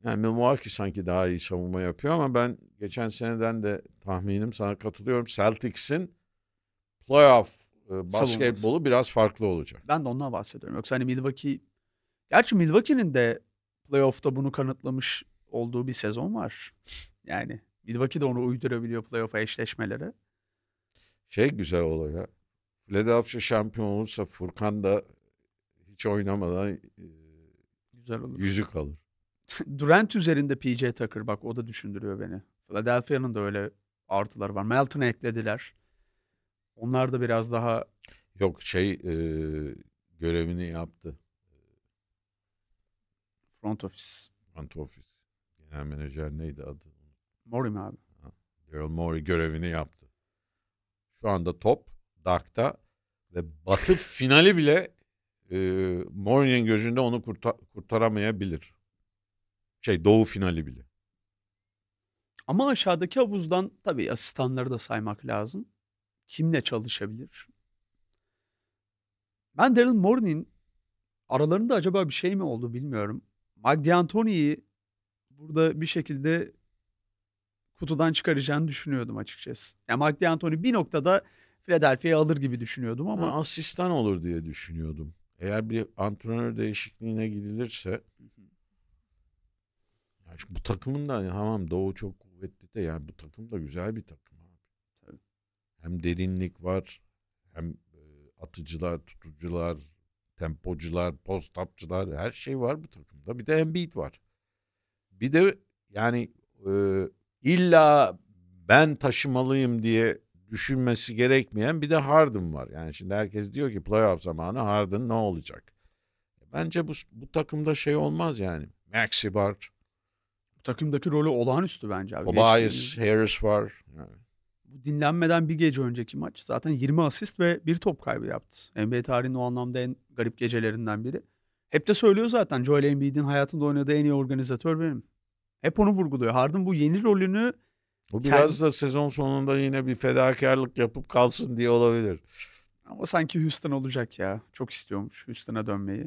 yani Milwaukee sanki daha iyi savunma yapıyor ama ben geçen seneden de tahminim sana katılıyorum. Celtics'in playoff e, basketbolu biraz farklı olacak. Ben de ondan bahsediyorum. Yoksa hani Milwaukee... Gerçi Milwaukee'nin de playoff'ta bunu kanıtlamış olduğu bir sezon var. Yani Milwaukee de onu uydurabiliyor playoff'a eşleşmeleri. Şey güzel oluyor ya. Philadelphia şampiyon olursa Furkan da hiç oynamadan e, güzel olur. yüzük alır. (laughs) Durant üzerinde PJ Tucker bak o da düşündürüyor beni. Philadelphia'nın da öyle artılar var. Melton'ı eklediler. Onlar da biraz daha... Yok şey e, görevini yaptı. Front office. Front office. Genel menajer neydi adı? Mori mi abi? Daryl Mori görevini yaptı. Şu anda top Dark'ta ve Batı (laughs) finali bile e, Morey'nin gözünde onu kurtar kurtaramayabilir. Şey Doğu finali bile. Ama aşağıdaki havuzdan tabii asistanları da saymak lazım kimle çalışabilir? Ben Daryl Morey'nin aralarında acaba bir şey mi oldu bilmiyorum. Mike D'Antoni'yi burada bir şekilde kutudan çıkaracağını düşünüyordum açıkçası. Yani Mike D'Antoni bir noktada Philadelphia'yı alır gibi düşünüyordum ama. Ha, asistan olur diye düşünüyordum. Eğer bir antrenör değişikliğine gidilirse. Yani bu takımın da hani, tamam Doğu çok kuvvetli de yani bu takım da güzel bir takım hem derinlik var hem e, atıcılar, tutucular, tempocular, postapçılar her şey var bu takımda. Bir de Embiid var. Bir de yani e, illa ben taşımalıyım diye düşünmesi gerekmeyen bir de Harden var. Yani şimdi herkes diyor ki playoff zamanı Harden ne olacak? Bence bu, bu takımda şey olmaz yani. Maxi var. Bu takımdaki rolü olağanüstü bence abi. Tobias Harris var. Yani bu dinlenmeden bir gece önceki maç zaten 20 asist ve bir top kaybı yaptı. NBA tarihinin o anlamda en garip gecelerinden biri. Hep de söylüyor zaten Joel Embiid'in hayatında oynadığı en iyi organizatör benim. Hep onu vurguluyor. Harden bu yeni rolünü Bu biraz da sezon sonunda yine bir fedakarlık yapıp kalsın diye olabilir. Ama sanki Houston olacak ya. Çok istiyormuş Houston'a dönmeyi.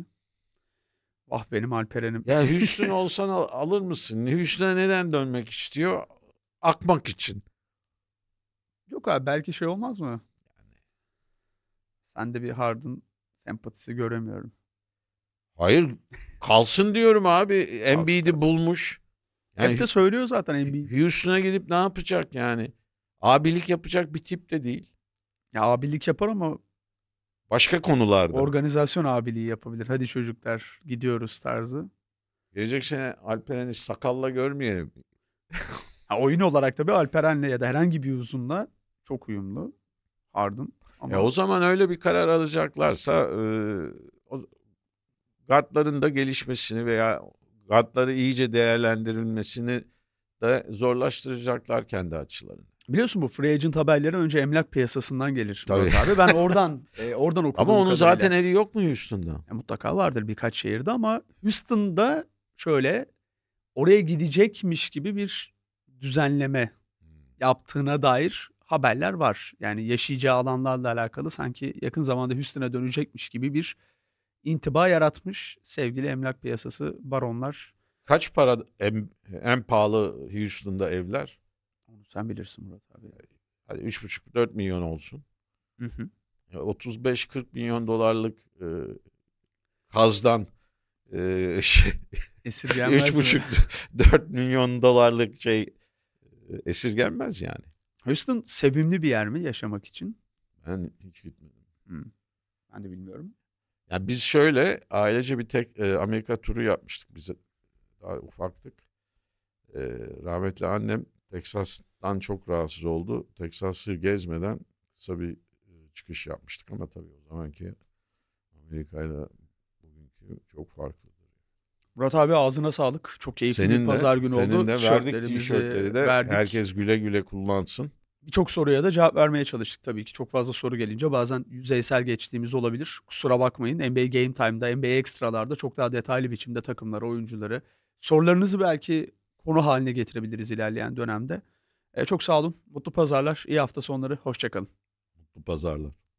Vah benim Alperen'im. Ya (laughs) Houston olsan al, alır mısın? Houston'a neden dönmek istiyor? Akmak için. Yok abi belki şey olmaz mı? Yani. sen de bir Hardın sempatisi göremiyorum. Hayır kalsın diyorum abi. Embiid'i bulmuş. Yani, Hep de söylüyor zaten Embiid. Houston'a gidip ne yapacak yani? Abilik yapacak bir tip de değil. Ya abilik yapar ama başka konularda. Organizasyon abiliği yapabilir. Hadi çocuklar gidiyoruz tarzı. Gelecek sene Alperen'i sakalla görmeyelim. (laughs) oyun olarak tabii Alperen'le ya da herhangi bir uzunla çok uyumlu Harden. Ama... E o zaman öyle bir karar alacaklarsa e, o, guardların da gelişmesini veya guardları iyice değerlendirilmesini de zorlaştıracaklar kendi açılarını. Biliyorsun bu free agent haberleri önce emlak piyasasından gelir. Tabii. Abi. Ben oradan e, oradan okudum. Ama onun kadarıyla. zaten evi yok mu Houston'da? E, mutlaka vardır birkaç şehirde ama Houston'da şöyle oraya gidecekmiş gibi bir düzenleme hmm. yaptığına dair haberler var. Yani yaşayacağı alanlarla alakalı sanki yakın zamanda Houston'a dönecekmiş gibi bir intiba yaratmış sevgili emlak piyasası baronlar. Kaç para en, en pahalı Houston'da evler? Onu sen bilirsin Murat abi. Hadi 3,5-4 milyon olsun. Hı 35-40 e, milyon dolarlık e, kazdan e, şey, 3,5-4 (laughs) milyon dolarlık şey e, esirgenmez yani. Houston sevimli bir yer mi yaşamak için? Ben hiç gitmedim. Hmm. Ben de bilmiyorum. Ya biz şöyle ailece bir tek e, Amerika turu yapmıştık Biz Daha ufaktık. E, rahmetli annem Texas'tan çok rahatsız oldu. Texas'ı gezmeden kısa bir e, çıkış yapmıştık ama tabii o zamanki Amerika'yla bugünkü çok farklı. Murat abi ağzına sağlık. Çok keyifli senin bir pazar de, günü senin oldu. Senin de verdik tişörtleri de verdik. herkes güle güle kullansın. Birçok soruya da cevap vermeye çalıştık tabii ki. Çok fazla soru gelince bazen yüzeysel geçtiğimiz olabilir. Kusura bakmayın. NBA Game Time'da, NBA Ekstralarda çok daha detaylı biçimde takımları, oyuncuları. Sorularınızı belki konu haline getirebiliriz ilerleyen dönemde. E, çok sağ olun. Mutlu pazarlar. İyi hafta sonları. Hoşçakalın. Mutlu pazarlar.